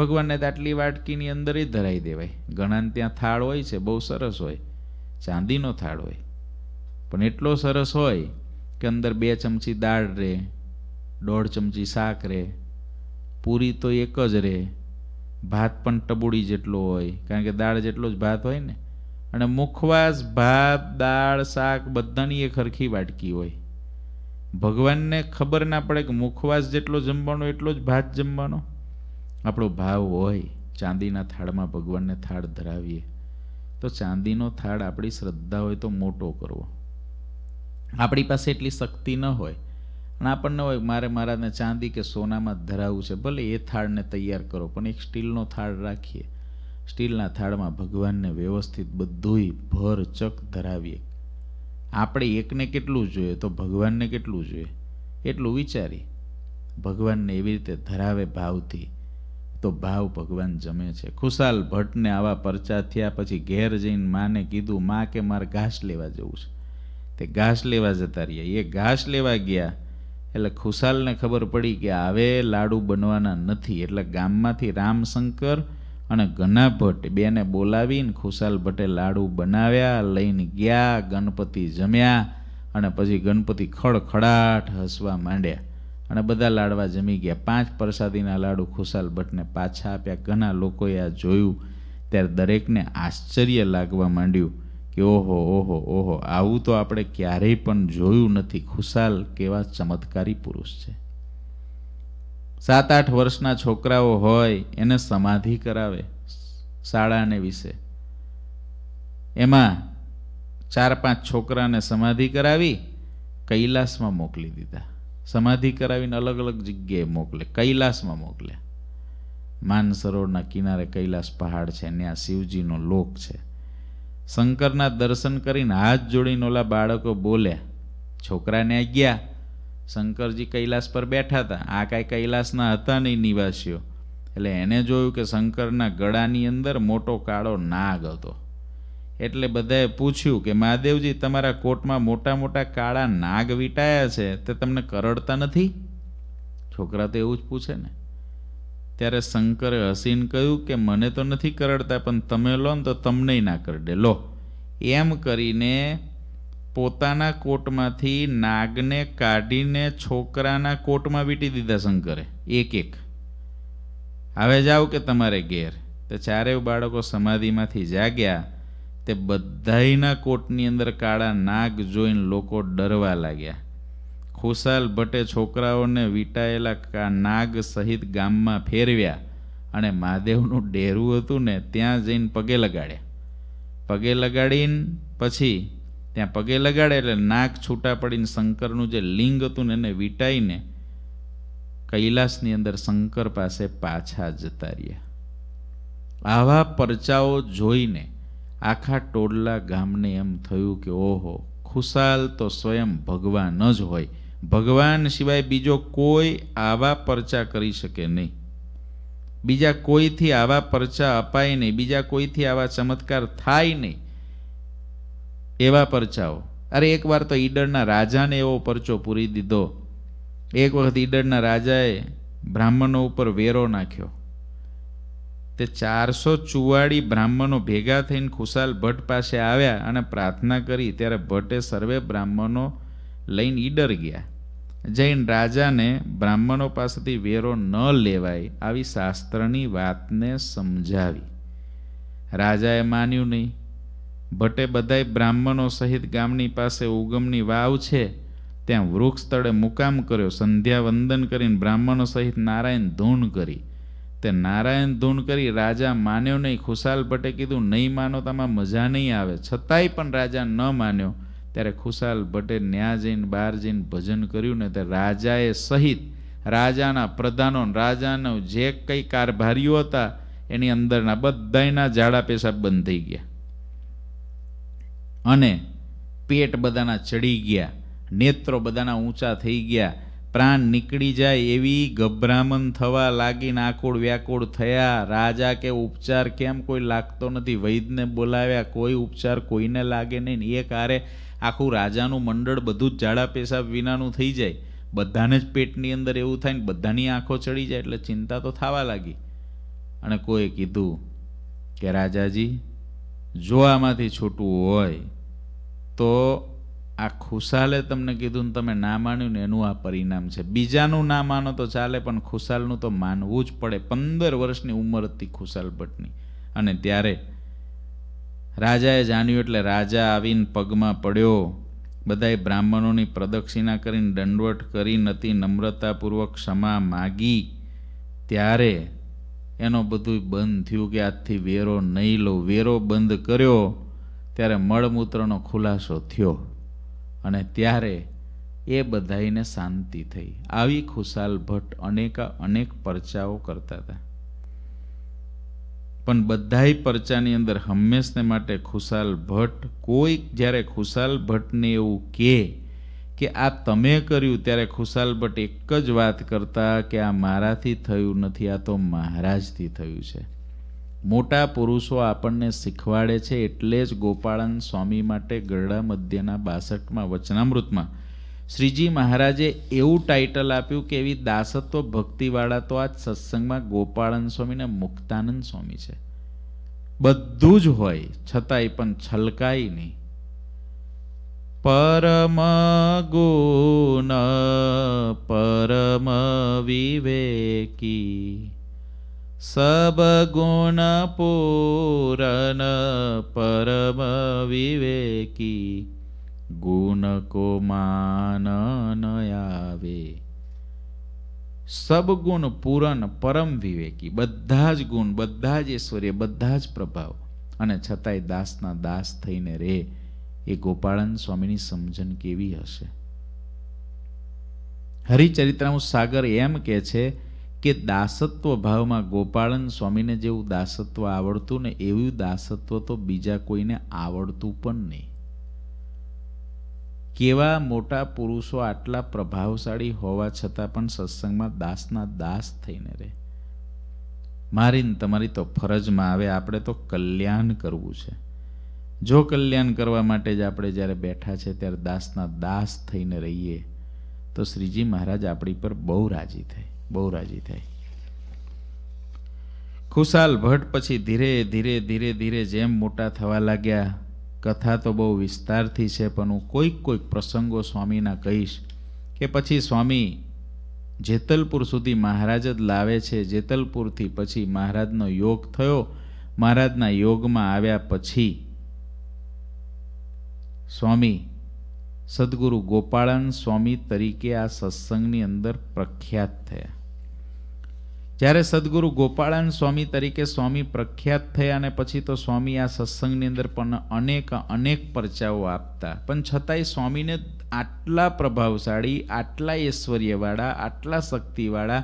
ભગવાનને તો આટલી વાટકીની અંદર જ ધરાવી દેવાય ઘણાને ત્યાં થાળ હોય છે બહુ સરસ હોય ચાંદીનો થાળ હોય પણ એટલો સરસ હોય કે અંદર બે ચમચી દાળ રહે દોઢ ચમચી શાક રહે પૂરી તો એક જ રહે ભાત પણ ટબુડી જેટલો હોય કારણ કે દાળ જેટલો જ ભાત હોય ને અને મુખવાસ ભાત દાળ શાક બધાની એક ખરખી વાટકી હોય ભગવાનને ખબર ના પડે કે મુખવાસ જેટલો જમવાનો એટલો જ ભાત જમવાનો આપણો ભાવ હોય ચાંદીના થાળમાં ભગવાનને થાળ ધરાવીએ તો ચાંદીનો થાળ આપણી શ્રદ્ધા હોય તો મોટો કરવો આપણી પાસે એટલી શક્તિ ન હોય પણ આપણને હોય મારે મારાને ચાંદી કે સોનામાં ધરાવવું છે ભલે એ થાળને તૈયાર કરો પણ એક સ્ટીલનો થાળ રાખીએ સ્ટીલના થાળમાં ભગવાનને વ્યવસ્થિત બધુંય ભરચક ધરાવીએ આપણે એકને કેટલું જોઈએ તો ભગવાનને કેટલું જોઈએ એટલું વિચારી ભગવાનને એવી રીતે ધરાવે ભાવથી તો ભાવ ભગવાન જમે છે ખુશાલ ભટ્ટને આવા પરચા થયા પછી ઘેર જઈને માને કીધું માં કે મારે ઘાસ લેવા જવું છે તે ઘાસ લેવા જતા રહ્યા એ ઘાસ લેવા ગયા એટલે ખુશાલને ખબર પડી કે આવે લાડુ બનવાના નથી એટલે ગામમાંથી રામશંકર અને ઘના ભટ્ટ બેને બોલાવીને ખુશાલ ભટ્ટે લાડુ બનાવ્યા લઈને ગયા ગણપતિ જમ્યા અને પછી ગણપતિ ખડખડાટ હસવા માંડ્યા અને બધા લાડવા જમી ગયા પાંચ પ્રસાદીના લાડુ ખુશાલ ભટ્ટને પાછા આપ્યા ઘણા લોકોએ આ જોયું ત્યારે દરેકને આશ્ચર્ય લાગવા માંડ્યું કે ઓહો ઓહો ઓહો આવું તો આપણે ક્યારેય પણ જોયું નથી ખુશાલ કેવા ચમત્કારી પુરુષ છે સાત આઠ વર્ષના છોકરાઓ હોય એને સમાધિ કરાવે શાળાને વિશે એમાં ચાર પાંચ છોકરાને સમાધિ કરાવી કૈલાસમાં મોકલી દીધા સમાધિ કરાવીને અલગ અલગ જગ્યાએ મોકલે કૈલાસમાં મોકલે માનસરોવરના કિનારે કૈલાસ પહાડ છે ત્યાં શિવજીનો લોક છે શંકરના દર્શન કરીને હાથ જોડીને ઓલા બાળકો બોલ્યા છોકરાને ગયા શંકરજી કૈલાસ પર બેઠા હતા આ કાંઈ કૈલાસના હતા નહીં નિવાસીઓ એટલે એને જોયું કે શંકરના ગળાની અંદર મોટો કાળો નાગ હતો એટલે બધાએ પૂછ્યું કે મહાદેવજી તમારા કોટમાં મોટા મોટા કાળા નાગ વીંટાયા છે તે તમને કરડતા નથી છોકરા તો એવું જ પૂછે ને ત્યારે શંકરે હસીન કહ્યું કે મને તો નથી કરડતા પણ તમે લો ને તો તમને ના કરડે લો એમ કરીને પોતાના કોટમાંથી નાગને કાઢીને છોકરાના કોટમાં વીંટી દીધા શંકરે એક એક હવે જાઓ કે તમારે ઘેર તો ચારેય બાળકો સમાધિમાંથી જાગ્યા તે બધાયના કોટની અંદર કાળા નાગ જોઈને લોકો ડરવા લાગ્યા ખુશાલ ભટ્ટે છોકરાઓને વીટાયેલા નાગ સહિત ગામમાં ફેરવ્યા અને મહાદેવનું ડેરું હતું ને ત્યાં જઈને પગે લગાડ્યા પગે લગાડીને પછી ત્યાં પગે લગાડે એટલે નાક છૂટા પડીને શંકરનું જે લિંગ હતું ને એને વીટાઈને કૈલાસની અંદર શંકર પાસે પાછા જતા રહ્યા આવા પરચાઓ જોઈને આખા ટોડલા ગામને એમ થયું કે ઓહો ખુશાલ તો સ્વયં ભગવાન જ હોય ભગવાન સિવાય બીજો કોઈ આવા પરચા કરી શકે નહીં બીજા કોઈથી આવા પરચા અપાય નહીં બીજા કોઈથી આવા ચમત્કાર થાય નહીં એવા પરચાઓ અરે એકવાર તો ઈડરના રાજાને એવો પરચો પૂરી દીધો એક વખત ઈડરના રાજાએ બ્રાહ્મણો ઉપર વેરો નાખ્યો તે ચારસો ચુવાળી બ્રાહ્મણો ભેગા થઈને ખુશાલ ભટ્ટ પાસે આવ્યા અને પ્રાર્થના કરી ત્યારે ભટ્ટે સર્વે બ્રાહ્મણો લઈને ઈડર ગયા જઈને રાજાને બ્રાહ્મણો પાસેથી વેરો ન લેવાય આવી શાસ્ત્રની વાતને સમજાવી રાજાએ માન્યું નહીં ભટ્ટે બધાય બ્રાહ્મણો સહિત ગામની પાસે ઉગમની વાવ છે ત્યાં વૃક્ષ તળે મુકામ કર્યો સંધ્યા વંદન કરીને બ્રાહ્મણો સહિત નારાયણ ધૂન કરી તે નારાયણ ધૂન કરી રાજા માન્યો નહીં ખુશાલ ભટ્ટે કીધું નહીં માનો તમામાં મજા નહીં આવે છતાંય પણ રાજા ન માન્યો ત્યારે ખુશાલ ભટ્ટે ન્યા જઈને બહાર જઈને ભજન કર્યું ને તે રાજાએ સહિત રાજાના પ્રધાનો રાજાનો જે કંઈ કારભારીઓ હતા એની અંદરના બધાના જાડા પેશાબ બંધ થઈ ગયા અને પેટ બધાના ચડી ગયા નેત્રો બધાના ઊંચા થઈ ગયા પ્રાણ નીકળી જાય એવી ગભરામણ થવા લાગીને આકોળ વ્યાકોળ થયા રાજા કે ઉપચાર કેમ કોઈ લાગતો નથી વૈદને બોલાવ્યા કોઈ ઉપચાર કોઈને લાગે નહીં એ કારે આખું રાજાનું મંડળ બધું જ ઝાડા પેશાબ વિનાનું થઈ જાય બધાને જ પેટની અંદર એવું થાય ને બધાની આંખો ચડી જાય એટલે ચિંતા તો થવા લાગી અને કોઈએ કીધું કે રાજાજી જો આમાંથી છૂટવું હોય તો આ ખુશાલે તમને કીધું ને તમે ના માન્યું ને એનું આ પરિણામ છે બીજાનું ના માનો તો ચાલે પણ ખુશાલનું તો માનવું જ પડે પંદર વર્ષની ઉંમર હતી ખુશાલ ભટ્ટની અને ત્યારે રાજાએ જાણ્યું એટલે રાજા આવીને પગમાં પડ્યો બધાએ બ્રાહ્મણોની પ્રદક્ષિણા કરીને દંડવટ કરી નથી નમ્રતાપૂર્વક ક્ષમા માગી ત્યારે એનો બધું બંધ થયું કે આજથી વેરો નહીં લો વેરો બંધ કર્યો ત્યારે મળમૂત્રનો ખુલાસો થયો અને ત્યારે એ બધાઈને શાંતિ થઈ આવી ખુશાલ ભટ્ટ અનેક અનેક પરચાઓ કરતા હતા પણ બધાય પરચાની અંદર હંમેશને માટે ખુશાલ ભટ્ટ કોઈક જ્યારે ખુશાલ ભટ્ટને એવું કહે કે આ તમે કર્યું ત્યારે ખુશાલ ભટ્ટ એક જ વાત કરતા કે આ મારાથી થયું નથી આ તો મહારાજથી થયું છે મોટા પુરુષો આપણને શીખવાડે છે એટલે જ ગોપાળન સ્વામી માટે ગરડા મધ્યના બાસઠમાં વચનામૃતમાં શ્રીજી મહારાજે એવું ટાઇટલ આપ્યું કે એવી દાસત્વ ભક્તિવાળા તો આજ સત્સંગમાં ગોપાળન સ્વામીને મુક્તાનંદ સ્વામી છે બધું જ હોય છતાંય પણ છલકાય નહીં પરમ ગુણ પરમ વિવેકી સબ ગુણ પરમ सबगुणपूरन परमविवेकी ગુણકો માનનયાવે સબગુણ પૂરણ પરમ વિવેકી બધા જ ગુણ બધા જ ઐશ્વર્ય બધા જ પ્રભાવ અને છતાંય દાસના દાસ થઈને રે એ ગોપાળન સ્વામીની સમજણ કેવી હશે હરિચરિત્રાનું સાગર એમ કે છે કે દાસત્વ ભાવમાં ગોપાળન સ્વામીને જેવું દાસત્વ આવડતું ને એવું દાસત્વ તો બીજા કોઈને આવડતું પણ નહીં કેવા મોટા પુરુષો આટલા પ્રભાવશાળી હોવા છતાં પણ સત્સંગમાં દાસના દાસ થઈને રહે મારીને તમારી તો ફરજમાં આવે આપણે તો કલ્યાણ કરવું છે જો કલ્યાણ કરવા માટે જ આપણે જ્યારે બેઠા છે ત્યારે દાસના દાસ થઈને રહીએ તો શ્રીજી મહારાજ આપણી પર બહુ રાજી થાય બહુ રાજી થઈ ખુશાલ ભટ્ટ પછી ધીરે ધીરે ધીરે ધીરે જેમ મોટા થવા લાગ્યા કથા તો બહુ વિસ્તારથી છે પણ હું કોઈક કોઈક પ્રસંગો સ્વામીના કહીશ કે પછી સ્વામી જેતલપુર સુધી મહારાજ જ લાવે છે જેતલપુરથી પછી મહારાજનો યોગ થયો મહારાજના યોગમાં આવ્યા પછી સ્વામી સદગુરુ ગોપાળન સ્વામી તરીકે આ સત્સંગની અંદર પ્રખ્યાત થયા જ્યારે સદગુરુ ગોપાળાન સ્વામી તરીકે સ્વામી પ્રખ્યાત થયા અને પછી તો સ્વામી આ સત્સંગની અંદર પણ અનેક અનેક પરચાઓ આપતા પણ છતાંય સ્વામીને આટલા પ્રભાવશાળી આટલા ઐશ્વર્યવાળા આટલા શક્તિવાળા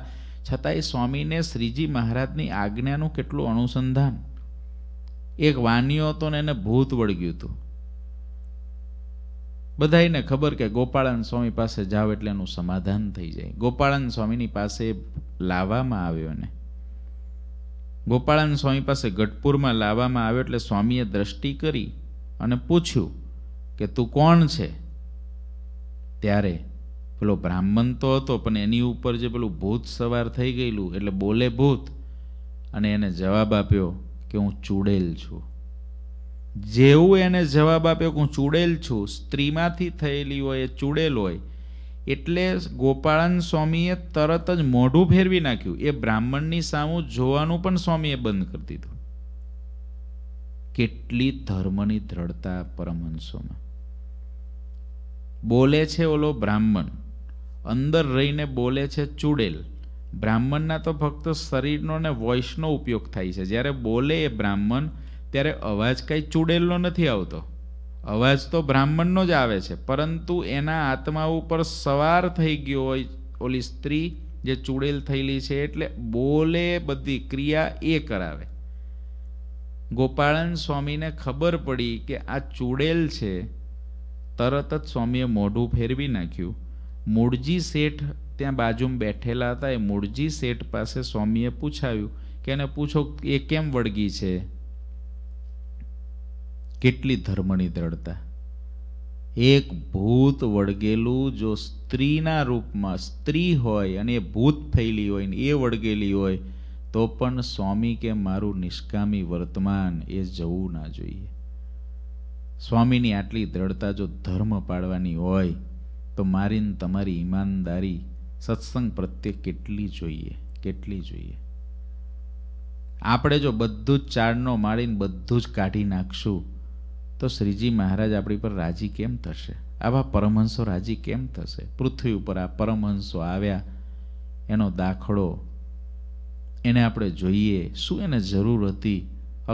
છતાંય સ્વામીને શ્રીજી મહારાજની આજ્ઞાનું કેટલું અનુસંધાન એક વાનીઓ હતો ને એને ભૂત વળગ્યું હતું બધાઈને ખબર કે ગોપાળન સ્વામી પાસે જાવ એટલે એનું સમાધાન થઈ જાય ગોપાળન સ્વામીની પાસે લાવવામાં આવ્યો ને ગોપાળાન સ્વામી પાસે ગઢપુરમાં લાવવામાં આવ્યો એટલે સ્વામીએ દ્રષ્ટિ કરી અને પૂછ્યું કે તું કોણ છે ત્યારે પેલો બ્રાહ્મણ તો હતો પણ એની ઉપર જે પેલું ભૂત સવાર થઈ ગયેલું એટલે બોલે ભૂત અને એને જવાબ આપ્યો કે હું ચૂડેલ છું જેવું એને જવાબ આપ્યો હું ચૂડેલ છું સ્ત્રીમાંથી થયેલી હોય એ ચૂડેલ હોય એટલે ગોપાળન સ્વામીએ તરત જ મોઢું ફેરવી નાખ્યું એ બ્રાહ્મણની સામું જોવાનું પણ સ્વામીએ બંધ કરી દીધું કેટલી ધર્મની દ્રઢતા પરમહંસોમાં બોલે છે ઓલો બ્રાહ્મણ અંદર રહીને બોલે છે ચૂડેલ બ્રાહ્મણના તો ફક્ત શરીરનો ને વોઇસનો ઉપયોગ થાય છે જ્યારે બોલે એ બ્રાહ્મણ ત્યારે અવાજ કંઈ ચૂડેલનો નથી આવતો અવાજ તો બ્રાહ્મણનો જ આવે છે પરંતુ એના આત્મા ઉપર સવાર થઈ ગયો હોય ઓલી સ્ત્રી જે ચૂડેલ થયેલી છે એટલે બોલે બધી ક્રિયા એ કરાવે ગોપાળન સ્વામીને ખબર પડી કે આ ચૂડેલ છે તરત જ સ્વામીએ મોઢું ફેરવી નાખ્યું મૂળજી શેઠ ત્યાં બાજુમાં બેઠેલા હતા એ મૂળજી શેઠ પાસે સ્વામીએ પૂછાવ્યું કે એને પૂછો એ કેમ વળગી છે કેટલી ધર્મની દ્રઢતા એક ભૂત વળગેલું જો સ્ત્રીના રૂપમાં સ્ત્રી હોય અને એ ભૂત થયેલી હોય ને એ વળગેલી હોય તો પણ સ્વામી કે મારું નિષ્કામી વર્તમાન એ જવું ના જોઈએ સ્વામીની આટલી દ્રઢતા જો ધર્મ પાડવાની હોય તો મારીને તમારી ઈમાનદારી સત્સંગ પ્રત્યે કેટલી જોઈએ કેટલી જોઈએ આપણે જો બધું જ ચાળનો માળીને બધું જ કાઢી નાખશું તો શ્રીજી મહારાજ આપણી પર રાજી કેમ થશે આવા પરમહંસો રાજી કેમ થશે પૃથ્વી ઉપર આ પરમહંસો આવ્યા એનો દાખલો એને આપણે જોઈએ શું એને જરૂર હતી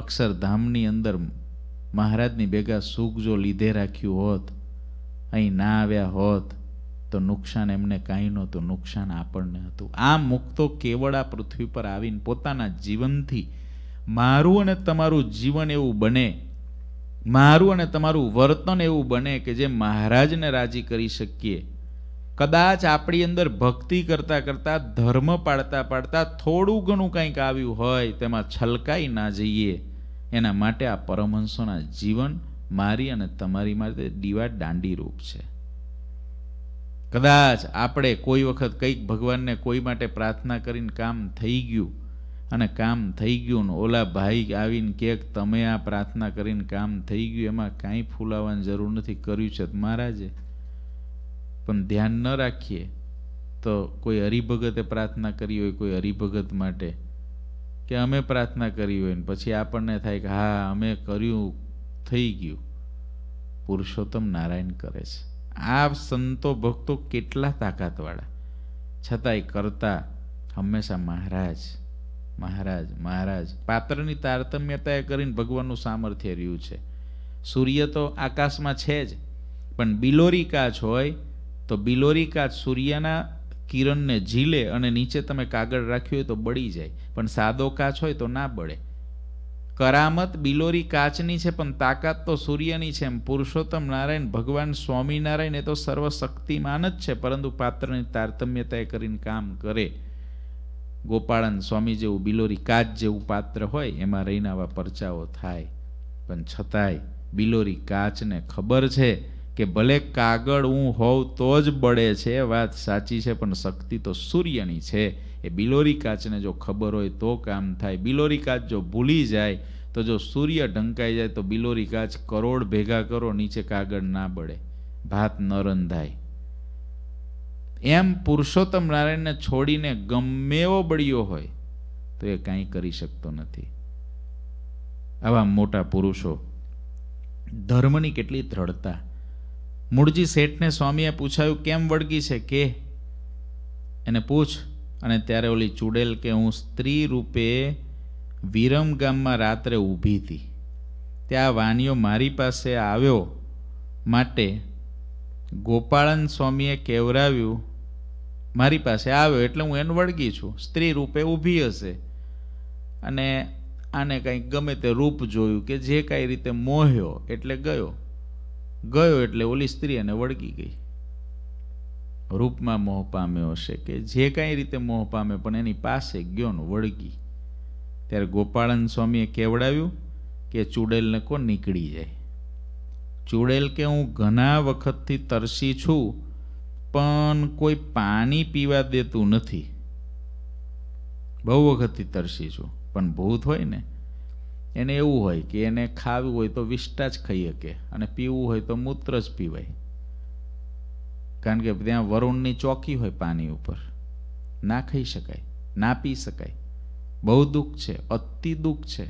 અક્ષરધામની અંદર મહારાજની ભેગા સુખ જો લીધે રાખ્યું હોત અહીં ના આવ્યા હોત તો નુકસાન એમને કાંઈ નહોતું નુકસાન આપણને હતું આ મુક્તો કેવળ આ પૃથ્વી પર આવીને પોતાના જીવનથી મારું અને તમારું જીવન એવું બને મારું અને તમારું વર્તન એવું બને કે જે મહારાજને રાજી કરી શકીએ કદાચ આપણી અંદર ભક્તિ કરતાં કરતાં ધર્મ પાળતા પાળતા થોડું ઘણું કંઈક આવ્યું હોય તેમાં છલકાઈ ના જઈએ એના માટે આ પરમહંસોના જીવન મારી અને તમારી માટે દીવા દાંડી રૂપ છે કદાચ આપણે કોઈ વખત કંઈક ભગવાનને કોઈ માટે પ્રાર્થના કરીને કામ થઈ ગયું અને કામ થઈ ગયું ને ઓલા ભાઈ આવીને કે તમે આ પ્રાર્થના કરીને કામ થઈ ગયું એમાં કાંઈ ફૂલાવાની જરૂર નથી કર્યું છે મહારાજે પણ ધ્યાન ન રાખીએ તો કોઈ હરિભગતે પ્રાર્થના કરી હોય કોઈ હરિભગત માટે કે અમે પ્રાર્થના કરી હોય ને પછી આપણને થાય કે હા અમે કર્યું થઈ ગયું પુરુષોત્તમ નારાયણ કરે છે આ સંતો ભક્તો કેટલા તાકાતવાળા છતાંય કરતા હંમેશા મહારાજ મહારાજ મહારાજ પાત્રની તારતમ્યતાએ કરીને ભગવાનનું સામર્થ્ય રહ્યું છે સૂર્ય તો આકાશમાં છે જ પણ બિલોરી કાચ હોય તો બિલોરી કાચ સૂર્યના કિરણને ઝીલે અને નીચે તમે કાગળ રાખ્યું હોય તો બળી જાય પણ સાદો કાચ હોય તો ના બળે કરામત બિલોરી કાચની છે પણ તાકાત તો સૂર્યની છે એમ પુરુષોત્તમ નારાયણ ભગવાન સ્વામિનારાયણ એ તો સર્વશક્તિમાન જ છે પરંતુ પાત્રની તારતમ્યતાએ કરીને કામ કરે ગોપાળન સ્વામી જેવું બિલોરી કાચ જેવું પાત્ર હોય એમાં રહીને આવા પરચાઓ થાય પણ છતાંય બિલોરી કાચને ખબર છે કે ભલે કાગળ હું હોઉં તો જ બળે છે વાત સાચી છે પણ શક્તિ તો સૂર્યની છે એ બિલોરી કાચને જો ખબર હોય તો કામ થાય બિલોરી કાચ જો ભૂલી જાય તો જો સૂર્ય ઢંકાઈ જાય તો બિલોરી કાચ કરોડ ભેગા કરો નીચે કાગળ ના બળે ભાત ન રંધાય એમ પુરુષોત્તમ નારાયણને છોડીને ગમે એવો બળિયો હોય તો એ કાંઈ કરી શકતો નથી આવા મોટા પુરુષો ધર્મની કેટલી દ્રઢતા મૂળજી શેઠને સ્વામીએ પૂછાયું કેમ વળગી છે કે એને પૂછ અને ત્યારે ઓલી ચૂડેલ કે હું સ્ત્રી રૂપે વિરમ ગામમાં રાત્રે ઊભી હતી ત્યાં વાનિયો મારી પાસે આવ્યો માટે ગોપાળન સ્વામીએ કેવરાવ્યું મારી પાસે આવ્યો એટલે હું એને વળગી છું સ્ત્રી રૂપે ઊભી હશે અને આને કંઈક ગમે તે રૂપ જોયું કે જે કાંઈ રીતે મોહ્યો એટલે ગયો ગયો એટલે ઓલી સ્ત્રી એને વળગી ગઈ રૂપમાં મોહ પામ્યો હશે કે જે કાંઈ રીતે મોહ પામે પણ એની પાસે ગયો વળગી ત્યારે ગોપાળન સ્વામીએ કેવડાવ્યું કે ચૂડેલને કોણ નીકળી જાય ચૂડેલ કે હું ઘણા વખતથી તરસી છું પણ કોઈ પાણી પીવા દેતું નથી બહુ વખતથી તરસી છું પણ ભૂત હોય ને એને એવું હોય કે એને ખાવું હોય તો વિષ્ટા જ ખાઈ શકે અને પીવું હોય તો મૂત્ર જ પીવાય કારણ કે ત્યાં વરુણની ચોકી હોય પાણી ઉપર ના ખાઈ શકાય ના પી શકાય બહુ દુઃખ છે અતિ દુઃખ છે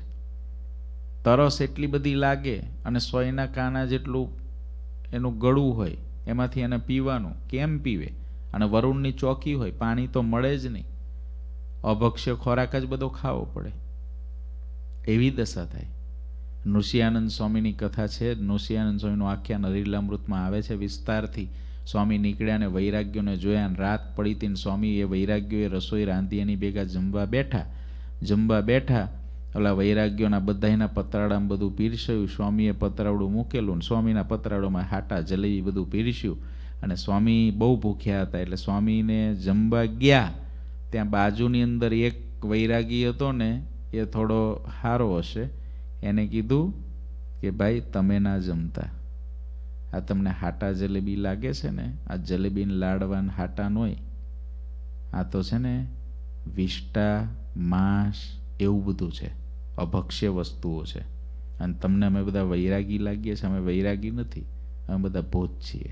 તરસ એટલી બધી લાગે અને સોયના કાના જેટલું એનું ગળું હોય એમાંથી એને પીવાનું કેમ પીવે અને વરુણની ચોકી હોય પાણી તો મળે જ નહીં અભક્ષ્ય ખોરાક જ બધો ખાવો પડે એવી દશા થાય નૃષિયાનંદ સ્વામીની કથા છે નૃષિયાનંદ સ્વામીનું આખ્યાન અરિલામૃતમાં આવે છે વિસ્તારથી સ્વામી નીકળ્યા ને વૈરાગ્યોને જોયા અને રાત પડી તીને સ્વામી એ વૈરાગ્યોએ રસોઈ રાંધી એની ભેગા જમવા બેઠા જમવા બેઠા ઓલા વૈરાગ્યોના બધાના પતરાડામાં બધું પીરસ્યું સ્વામીએ પતરાવડું મૂકેલું અને સ્વામીના પતરાવડોમાં હાટા જલેબી બધું પીરસ્યું અને સ્વામી બહુ ભૂખ્યા હતા એટલે સ્વામીને જમવા ગયા ત્યાં બાજુની અંદર એક વૈરાગી હતો ને એ થોડો સારો હશે એને કીધું કે ભાઈ તમે ના જમતા આ તમને હાટા જલેબી લાગે છે ને આ જલેબીને લાડવાન હાટા હોય આ તો છે ને વિષ્ટા માંસ એવું બધું છે અભક્ષ્ય વસ્તુઓ છે અને તમને અમે બધા વૈરાગી લાગીએ છીએ અમે વૈરાગી નથી અમે બધા ભૂત છીએ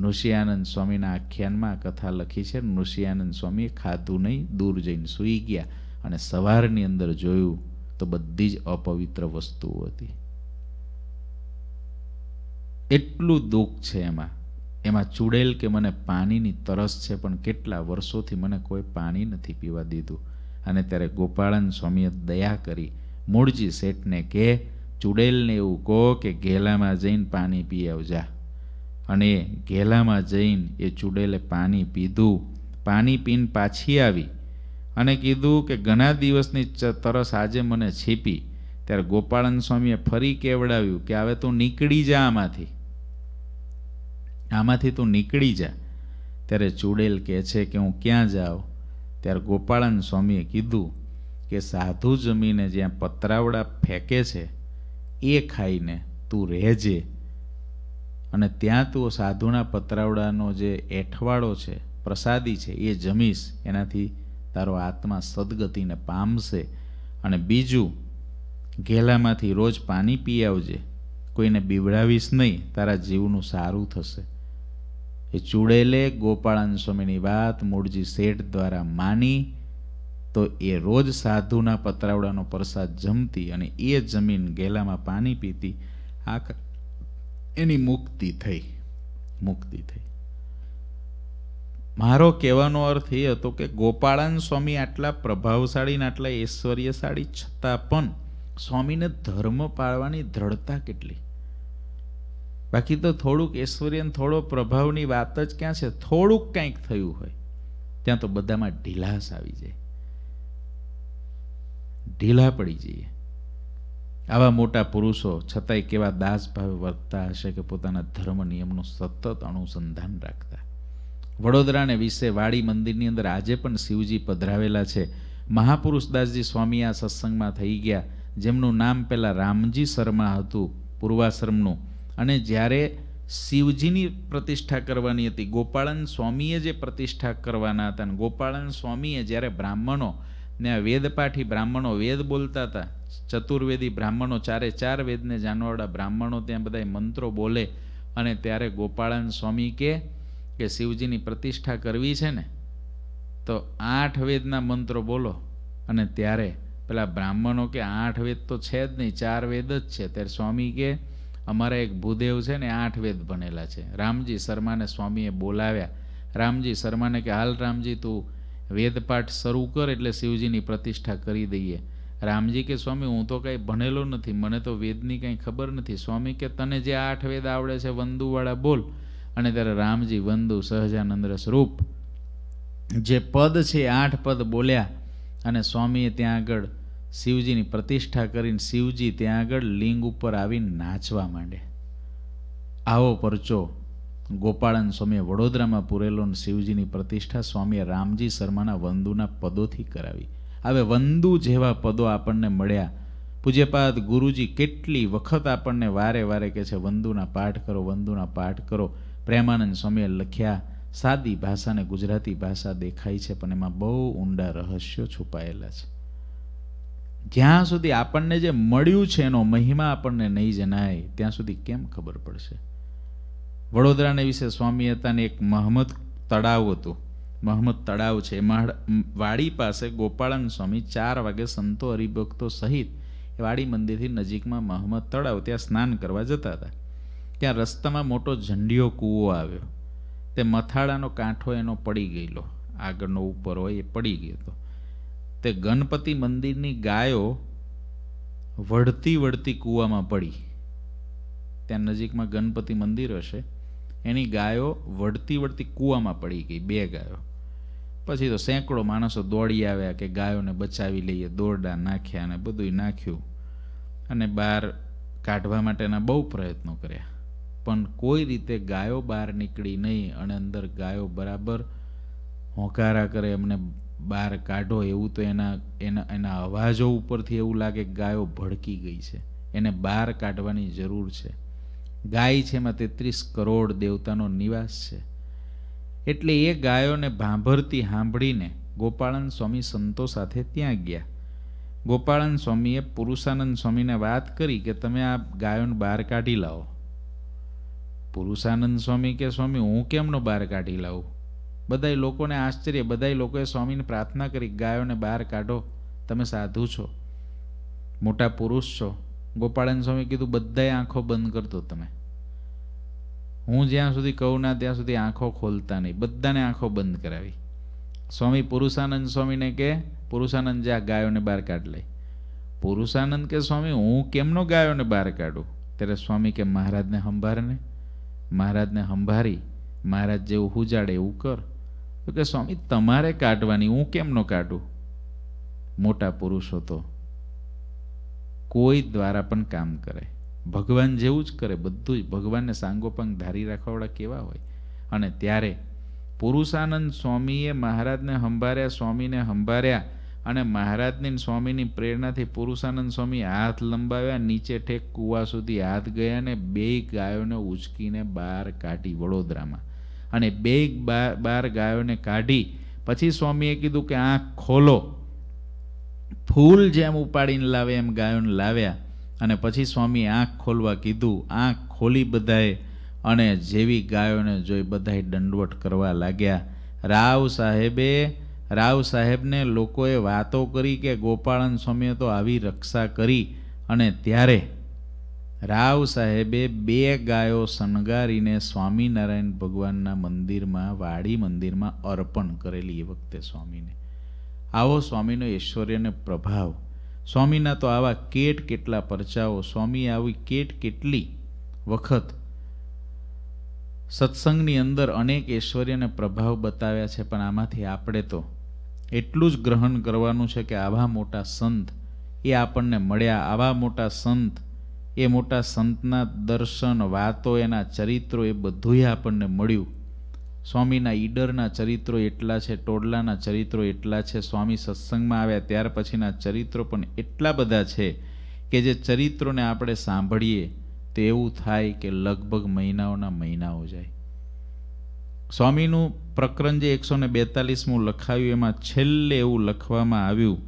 નૃષિયાનંદ સ્વામીના આખ્યાનમાં કથા લખી છે નૃષિયાનંદ સ્વામીએ ખાધું નહીં દૂર જઈને સૂઈ ગયા અને સવારની અંદર જોયું તો બધી જ અપવિત્ર વસ્તુઓ હતી એટલું દુઃખ છે એમાં એમાં ચૂડેલ કે મને પાણીની તરસ છે પણ કેટલા વર્ષોથી મને કોઈ પાણી નથી પીવા દીધું અને ત્યારે ગોપાળન સ્વામીએ દયા કરી મૂળજી શેઠને કે ચુડેલને એવું કહો કે ઘેલામાં જઈને પાણી પી આવજા અને ઘેલામાં જઈને એ ચુડેલે પાણી પીધું પાણી પીને પાછી આવી અને કીધું કે ઘણા દિવસની તરસ આજે મને છીપી ત્યારે ગોપાળન સ્વામીએ ફરી કેવડાવ્યું કે હવે તું નીકળી જા આમાંથી આમાંથી તું નીકળી જા ત્યારે ચુડેલ કહે છે કે હું ક્યાં જાઉં ત્યારે ગોપાળન સ્વામીએ કીધું કે સાધુ જમીને જ્યાં પતરાવડા ફેંકે છે એ ખાઈને તું રહેજે અને ત્યાં તું સાધુના પતરાવડાનો જે એઠવાડો છે પ્રસાદી છે એ જમીશ એનાથી તારો આત્મા સદગતિને પામશે અને બીજું ઘેલામાંથી રોજ પાણી પી આવજે કોઈને બીવડાવીશ નહીં તારા જીવનું સારું થશે એ ચૂડેલે ગોપાળાન સ્વામીની વાત મૂળજી શેઠ દ્વારા માની તો એ રોજ સાધુના પતરાવડાનો પ્રસાદ જમતી અને એ જમીન ગેલામાં પાણી પીતી આ એની મુક્તિ થઈ મુક્તિ થઈ મારો કહેવાનો અર્થ એ હતો કે ગોપાળાન સ્વામી આટલા પ્રભાવશાળી ને આટલા ઐશ્વર્યશાળી છતાં પણ સ્વામીને ધર્મ પાળવાની દ્રઢતા કેટલી બાકી તો થોડુંક ઐશ્વર્યને થોડો પ્રભાવની વાત જ ક્યાં છે થોડુંક કંઈક થયું હોય ત્યાં તો બધામાં ઢીલાસ આવી જાય ઢીલા પડી જઈએ આવા મોટા પુરુષો છતાંય કેવા દાસ ભાવે વર્તતા હશે કે પોતાના ધર્મ નિયમનું સતત અનુસંધાન રાખતા વડોદરાને વિશે વાડી મંદિરની અંદર આજે પણ શિવજી પધરાવેલા છે મહાપુરુષ દાસજી સ્વામી આ સત્સંગમાં થઈ ગયા જેમનું નામ પહેલાં રામજી શર્મા હતું પૂર્વાશ્રમનું અને જ્યારે શિવજીની પ્રતિષ્ઠા કરવાની હતી ગોપાળન સ્વામીએ જે પ્રતિષ્ઠા કરવાના હતા અને ગોપાળન સ્વામીએ જ્યારે બ્રાહ્મણો ને આ વેદપાઠી બ્રાહ્મણો વેદ બોલતા હતા ચતુર્વેદી બ્રાહ્મણો ચારે ચાર વેદને જાણવાળા બ્રાહ્મણો ત્યાં બધા મંત્રો બોલે અને ત્યારે ગોપાળન સ્વામી કે કે શિવજીની પ્રતિષ્ઠા કરવી છે ને તો આઠ વેદના મંત્રો બોલો અને ત્યારે પેલા બ્રાહ્મણો કે આઠ વેદ તો છે જ નહીં ચાર વેદ જ છે ત્યારે સ્વામી કે અમારા એક ભૂદેવ છે ને આઠ વેદ ભણેલા છે રામજી શર્માને સ્વામીએ બોલાવ્યા રામજી શર્માને કે હાલ રામજી તું વેદપાઠ શરૂ કર એટલે શિવજીની પ્રતિષ્ઠા કરી દઈએ રામજી કે સ્વામી હું તો કાંઈ ભણેલો નથી મને તો વેદની કાંઈ ખબર નથી સ્વામી કે તને જે આઠ વેદ આવડે છે વંદુવાળા બોલ અને ત્યારે રામજી વંદુ સહજાનંદ સ્વરૂપ જે પદ છે આઠ પદ બોલ્યા અને સ્વામીએ ત્યાં આગળ શિવજીની પ્રતિષ્ઠા કરીને શિવજી ત્યાં આગળ લિંગ ઉપર આવીને નાચવા માંડે આવો પરચો ગોપાળન સ્વામીએ વડોદરામાં પૂરેલો શિવજીની પ્રતિષ્ઠા સ્વામીએ રામજી શર્માના વંદુના પદોથી કરાવી હવે વંદુ જેવા પદો આપણને મળ્યા પૂજ્યપાદ ગુરુજી કેટલી વખત આપણને વારે વારે કહે છે વંદુના પાઠ કરો વંદુના પાઠ કરો પ્રેમાનંદ સ્વામીએ લખ્યા સાદી ભાષાને ગુજરાતી ભાષા દેખાય છે પણ એમાં બહુ ઊંડા રહસ્યો છુપાયેલા છે જ્યાં સુધી આપણને જે મળ્યું છે એનો મહિમા આપણને નહીં જણાય ત્યાં સુધી કેમ ખબર પડશે વડોદરાને વિશે સ્વામી હતાને એક મહમદ તળાવ હતું મહમદ તળાવ છે વાડી પાસે ગોપાળન સ્વામી ચાર વાગે સંતો હરિભક્તો સહિત વાડી મંદિરથી નજીકમાં મહમદ તળાવ ત્યાં સ્નાન કરવા જતા હતા ત્યાં રસ્તામાં મોટો ઝંડિયો કૂવો આવ્યો તે મથાળાનો કાંઠો એનો પડી ગયેલો આગળનો ઉપર હોય એ પડી ગયો હતો તે ગણપતિ મંદિરની ગાયો વળતી વળતી કૂવામાં પડી ત્યાં નજીકમાં ગણપતિ મંદિર હશે એની ગાયો વળતી વળતી કૂવામાં પડી ગઈ બે ગાયો પછી તો સેંકડો માણસો દોડી આવ્યા કે ગાયોને બચાવી લઈએ દોરડા નાખ્યા અને બધું નાખ્યું અને બહાર કાઢવા માટેના બહુ પ્રયત્નો કર્યા પણ કોઈ રીતે ગાયો બહાર નીકળી નહીં અને અંદર ગાયો બરાબર હોંકારા કરે એમને બહાર કાઢો એવું તો એના એના એના અવાજો ઉપરથી એવું લાગે કે ગાયો ભડકી ગઈ છે એને બહાર કાઢવાની જરૂર છે ગાય છે એમાં તેત્રીસ કરોડ દેવતાનો નિવાસ છે એટલે એ ગાયોને ભાંભરતી સાંભળીને ગોપાળન સ્વામી સંતો સાથે ત્યાં ગયા ગોપાળન સ્વામીએ પુરુષાનંદ સ્વામીને વાત કરી કે તમે આ ગાયોને બહાર કાઢી લાવો પુરુષાનંદ સ્વામી કે સ્વામી હું કેમનો બહાર કાઢી લાવું બધાય લોકોને આશ્ચર્ય બધાય લોકોએ સ્વામીને પ્રાર્થના કરી ગાયોને બહાર કાઢો તમે સાધુ છો મોટા પુરુષ છો ગોપાળન સ્વામી કીધું બધાય આંખો બંધ કરતો તમે હું જ્યાં સુધી કહું ના ત્યાં સુધી આંખો ખોલતા નહીં બધાને આંખો બંધ કરાવી સ્વામી પુરુષાનંદ સ્વામીને કે પુરુષાનંદ જે આ ગાયોને બહાર કાઢ લે પુરુષાનંદ કે સ્વામી હું કેમનો ગાયોને બહાર કાઢું ત્યારે સ્વામી કે મહારાજને સંભારને મહારાજને સંભારી મહારાજ જેવું હુજાડે એવું કર તો કે સ્વામી તમારે કાઢવાની હું કેમ ન કાઢું મોટા પુરુષો તો કોઈ દ્વારા પણ કામ કરે ભગવાન જેવું જ કરે બધું જ ભગવાનને સાંગોપંગ ધારી રાખવાવાળા કેવા હોય અને ત્યારે પુરુષાનંદ સ્વામીએ મહારાજને હંભાર્યા સ્વામીને હંભાર્યા અને મહારાજની સ્વામીની પ્રેરણાથી પુરુષાનંદ સ્વામી હાથ લંબાવ્યા નીચે ઠેક કૂવા સુધી હાથ ગયા ને બે ગાયોને ઉચકીને બહાર કાઢી વડોદરામાં અને બે બાર ગાયોને કાઢી પછી સ્વામીએ કીધું કે આંખ ખોલો ફૂલ જેમ ઉપાડીને લાવે એમ ગાયોને લાવ્યા અને પછી સ્વામીએ આંખ ખોલવા કીધું આંખ ખોલી બધાએ અને જેવી ગાયોને જોઈ બધાએ દંડવટ કરવા લાગ્યા રાવ સાહેબે રાવ સાહેબને લોકોએ વાતો કરી કે ગોપાળન સ્વામીએ તો આવી રક્ષા કરી અને ત્યારે રાવ સાહેબે બે ગાયો શણગારીને સ્વામિનારાયણ ભગવાનના મંદિરમાં વાડી મંદિરમાં અર્પણ કરેલી એ વખતે સ્વામીને આવો સ્વામીનો ઐશ્વર્યને પ્રભાવ સ્વામીના તો આવા કેટ કેટલા પરચાઓ સ્વામી આવી કેટ કેટલી વખત સત્સંગની અંદર અનેક ઐશ્વર્યને પ્રભાવ બતાવ્યા છે પણ આમાંથી આપણે તો એટલું જ ગ્રહણ કરવાનું છે કે આવા મોટા સંત એ આપણને મળ્યા આવા મોટા સંત એ મોટા સંતના દર્શન વાતો એના ચરિત્રો એ બધુંય આપણને મળ્યું સ્વામીના ઈડરના ચરિત્રો એટલા છે ટોડલાના ચરિત્રો એટલા છે સ્વામી સત્સંગમાં આવ્યા ત્યાર પછીના ચરિત્રો પણ એટલા બધા છે કે જે ચરિત્રોને આપણે સાંભળીએ તો એવું થાય કે લગભગ મહિનાઓના મહિનાઓ જાય સ્વામીનું પ્રકરણ જે એકસો ને બેતાલીસમું લખાયું એમાં છેલ્લે એવું લખવામાં આવ્યું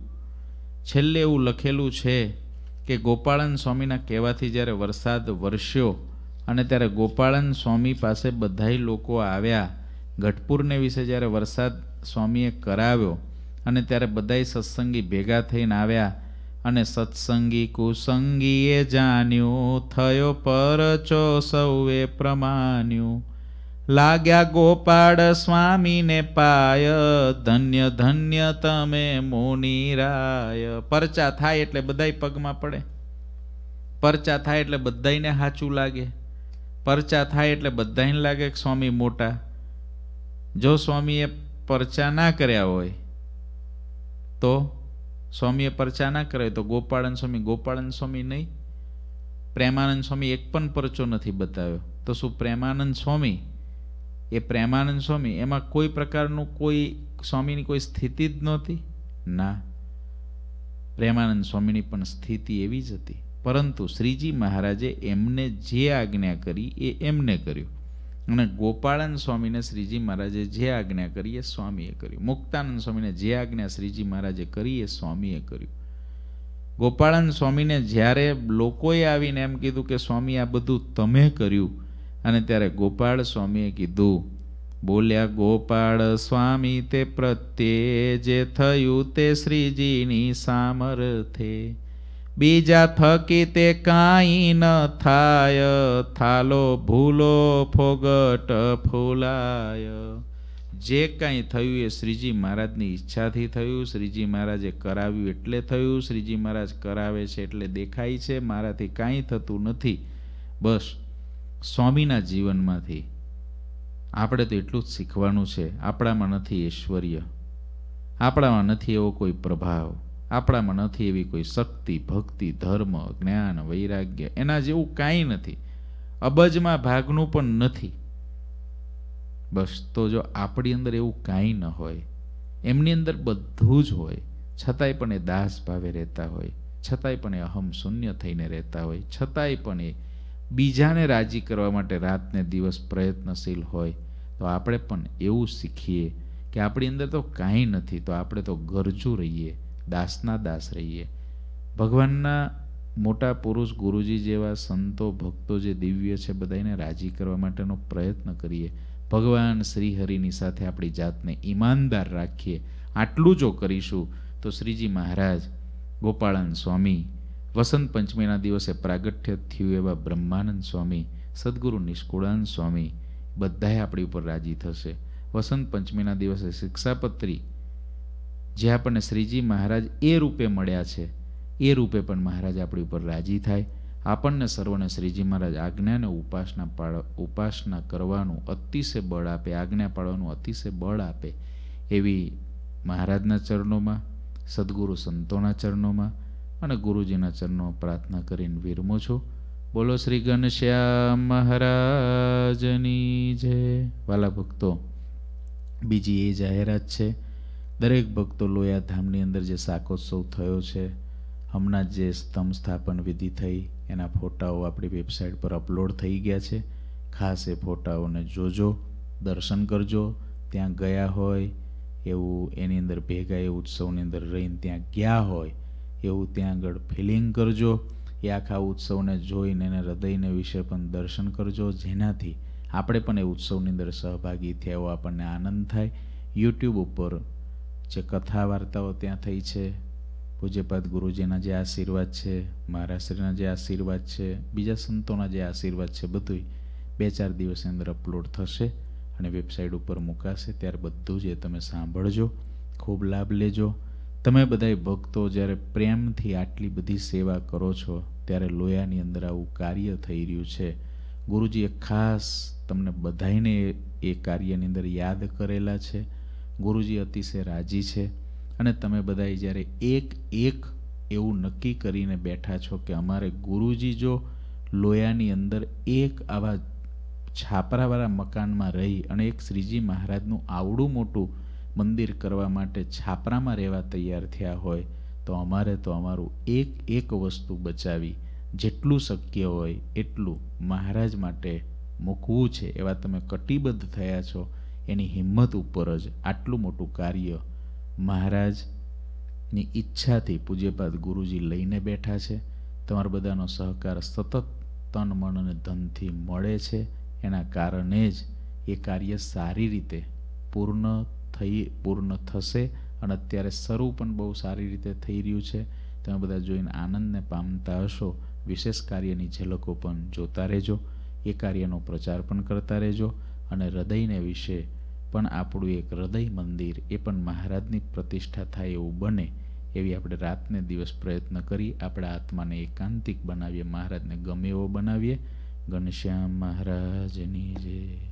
છેલ્લે એવું લખેલું છે કે ગોપાળન સ્વામીના કહેવાથી જ્યારે વરસાદ વરસ્યો અને ત્યારે ગોપાળન સ્વામી પાસે બધાય લોકો આવ્યા ઘટપુરને વિશે જ્યારે વરસાદ સ્વામીએ કરાવ્યો અને ત્યારે બધાય સત્સંગી ભેગા થઈને આવ્યા અને સત્સંગી કુસંગીએ જાણ્યું થયો પરચો સૌએ પ્રમાણ્યું લાગ્યા ગોપાળ સ્વામીને પાય ધન્ય ધન્ય તમે મુનિરાય પરચા થાય એટલે બધાય પગમાં પડે પરચા થાય એટલે બધાને સાચું લાગે પરચા થાય એટલે બધાને લાગે કે સ્વામી મોટા જો સ્વામીએ પરચા ના કર્યા હોય તો સ્વામીએ પરચા ના કર્યા તો ગોપાળન સ્વામી ગોપાળન સ્વામી નહીં પ્રેમાનંદ સ્વામી એક પણ પરચો નથી બતાવ્યો તો શું પ્રેમાનંદ સ્વામી એ પ્રેમાનંદ સ્વામી એમાં કોઈ પ્રકારનું કોઈ સ્વામીની કોઈ સ્થિતિ જ નહોતી ના પ્રેમાનંદ સ્વામીની પણ સ્થિતિ એવી જ હતી પરંતુ શ્રીજી મહારાજે એમને જે આજ્ઞા કરી એ એમને કર્યું અને ગોપાળાનંદ સ્વામીને શ્રીજી મહારાજે જે આજ્ઞા કરી એ સ્વામીએ કર્યું મુક્તાનંદ સ્વામીને જે આજ્ઞા શ્રીજી મહારાજે કરી એ સ્વામીએ કર્યું ગોપાળાનંદ સ્વામીને જ્યારે લોકોએ આવીને એમ કીધું કે સ્વામી આ બધું તમે કર્યું અને ત્યારે ગોપાળ સ્વામીએ કીધું બોલ્યા ગોપાળ સ્વામી તે પ્રત્યે જે થયું તે શ્રીજીની સામર્થે બીજા થકી તે કાંઈ ન થાય થાલો ભૂલો ફોગટ ફૂલાય જે કાંઈ થયું એ શ્રીજી મહારાજની ઈચ્છાથી થયું શ્રીજી મહારાજે કરાવ્યું એટલે થયું શ્રીજી મહારાજ કરાવે છે એટલે દેખાય છે મારાથી કાંઈ થતું નથી બસ સ્વામીના જીવનમાંથી આપણે તો એટલું જ શીખવાનું છે આપણામાં નથી ઐશ્વર્ય આપણામાં નથી એવો કોઈ પ્રભાવ આપણામાં નથી એવી કોઈ શક્તિ ભક્તિ ધર્મ જ્ઞાન વૈરાગ્ય એના જેવું કાંઈ નથી અબજમાં ભાગનું પણ નથી બસ તો જો આપણી અંદર એવું કાંઈ ન હોય એમની અંદર બધું જ હોય છતાંય પણ એ દાસ ભાવે રહેતા હોય છતાંય પણ એ અહમ શૂન્ય થઈને રહેતા હોય છતાંય પણ એ બીજાને રાજી કરવા માટે રાતને દિવસ પ્રયત્નશીલ હોય તો આપણે પણ એવું શીખીએ કે આપણી અંદર તો કાંઈ નથી તો આપણે તો ગરજુ રહીએ દાસના દાસ રહીએ ભગવાનના મોટા પુરુષ ગુરુજી જેવા સંતો ભક્તો જે દિવ્ય છે બધાને રાજી કરવા માટેનો પ્રયત્ન કરીએ ભગવાન શ્રીહરિની સાથે આપણી જાતને ઈમાનદાર રાખીએ આટલું જો કરીશું તો શ્રીજી મહારાજ ગોપાળન સ્વામી વસંત પંચમીના દિવસે પ્રાગટ્ય થયું એવા બ્રહ્માનંદ સ્વામી સદગુરુ નિષ્કુળાનંદ સ્વામી બધાએ આપણી ઉપર રાજી થશે વસંત પંચમીના દિવસે શિક્ષાપત્રી જે આપણને શ્રીજી મહારાજ એ રૂપે મળ્યા છે એ રૂપે પણ મહારાજ આપણી ઉપર રાજી થાય આપણને સર્વને શ્રીજી મહારાજ આજ્ઞાને ઉપાસના પાડ ઉપાસના કરવાનું અતિશય બળ આપે આજ્ઞા પાડવાનું અતિશય બળ આપે એવી મહારાજના ચરણોમાં સદગુરુ સંતોના ચરણોમાં અને ગુરુજીના ચરણો પ્રાર્થના કરીને વિરમું છું બોલો શ્રી ઘનશ્યામ મહારાજની જય વાલા ભક્તો બીજી એ જાહેરાત છે દરેક ભક્તો લોયા ધામની અંદર જે શાકોત્સવ થયો છે હમણાં જે સ્તંભ સ્થાપન વિધિ થઈ એના ફોટાઓ આપણી વેબસાઇટ પર અપલોડ થઈ ગયા છે ખાસ એ ફોટાઓને જોજો દર્શન કરજો ત્યાં ગયા હોય એવું એની અંદર ભેગા એ ઉત્સવની અંદર રહીને ત્યાં ગયા હોય એવું ત્યાં આગળ ફિલિંગ કરજો એ આખા ઉત્સવને જોઈને એને હૃદયને વિશે પણ દર્શન કરજો જેનાથી આપણે પણ એ ઉત્સવની અંદર સહભાગી થયા આપણને આનંદ થાય યુટ્યુબ ઉપર જે કથા વાર્તાઓ ત્યાં થઈ છે પૂજ્યપાદ ગુરુજીના જે આશીર્વાદ છે મહારાશ્રીના જે આશીર્વાદ છે બીજા સંતોના જે આશીર્વાદ છે બધુંય બે ચાર દિવસની અંદર અપલોડ થશે અને વેબસાઇટ ઉપર મૂકાશે ત્યારે બધું જ એ તમે સાંભળજો ખૂબ લાભ લેજો તમે બધાય ભક્તો જ્યારે પ્રેમથી આટલી બધી સેવા કરો છો ત્યારે લોયાની અંદર આવું કાર્ય થઈ રહ્યું છે ગુરુજીએ ખાસ તમને બધાને એ કાર્યની અંદર યાદ કરેલા છે ગુરુજી અતિશય રાજી છે અને તમે બધાએ જ્યારે એક એક એવું નક્કી કરીને બેઠા છો કે અમારે ગુરુજી જો લોયાની અંદર એક આવા છાપરાવાળા મકાનમાં રહી અને એક શ્રીજી મહારાજનું આવડું મોટું મંદિર કરવા માટે છાપરામાં રહેવા તૈયાર થયા હોય તો અમારે તો અમારું એક એક વસ્તુ બચાવી જેટલું શક્ય હોય એટલું મહારાજ માટે મૂકવું છે એવા તમે કટિબદ્ધ થયા છો એની હિંમત ઉપર જ આટલું મોટું કાર્ય મહારાજની ઈચ્છાથી પૂજ્યપાદ ગુરુજી લઈને બેઠા છે તમારા બધાનો સહકાર સતત તન મન અને ધનથી મળે છે એના કારણે જ એ કાર્ય સારી રીતે પૂર્ણ થઈ પૂર્ણ થશે અને અત્યારે શરૂ પણ બહુ સારી રીતે થઈ રહ્યું છે તમે બધા જોઈને આનંદને પામતા હશો વિશેષ કાર્યની ઝલકો પણ જોતા રહેજો એ કાર્યનો પ્રચાર પણ કરતા રહેજો અને હૃદયને વિશે પણ આપણું એક હૃદય મંદિર એ પણ મહારાજની પ્રતિષ્ઠા થાય એવું બને એવી આપણે રાતને દિવસ પ્રયત્ન કરી આપણા આત્માને એકાંતિક બનાવીએ મહારાજને ગમે એવો બનાવીએ ઘનશ્યામ મહારાજની જય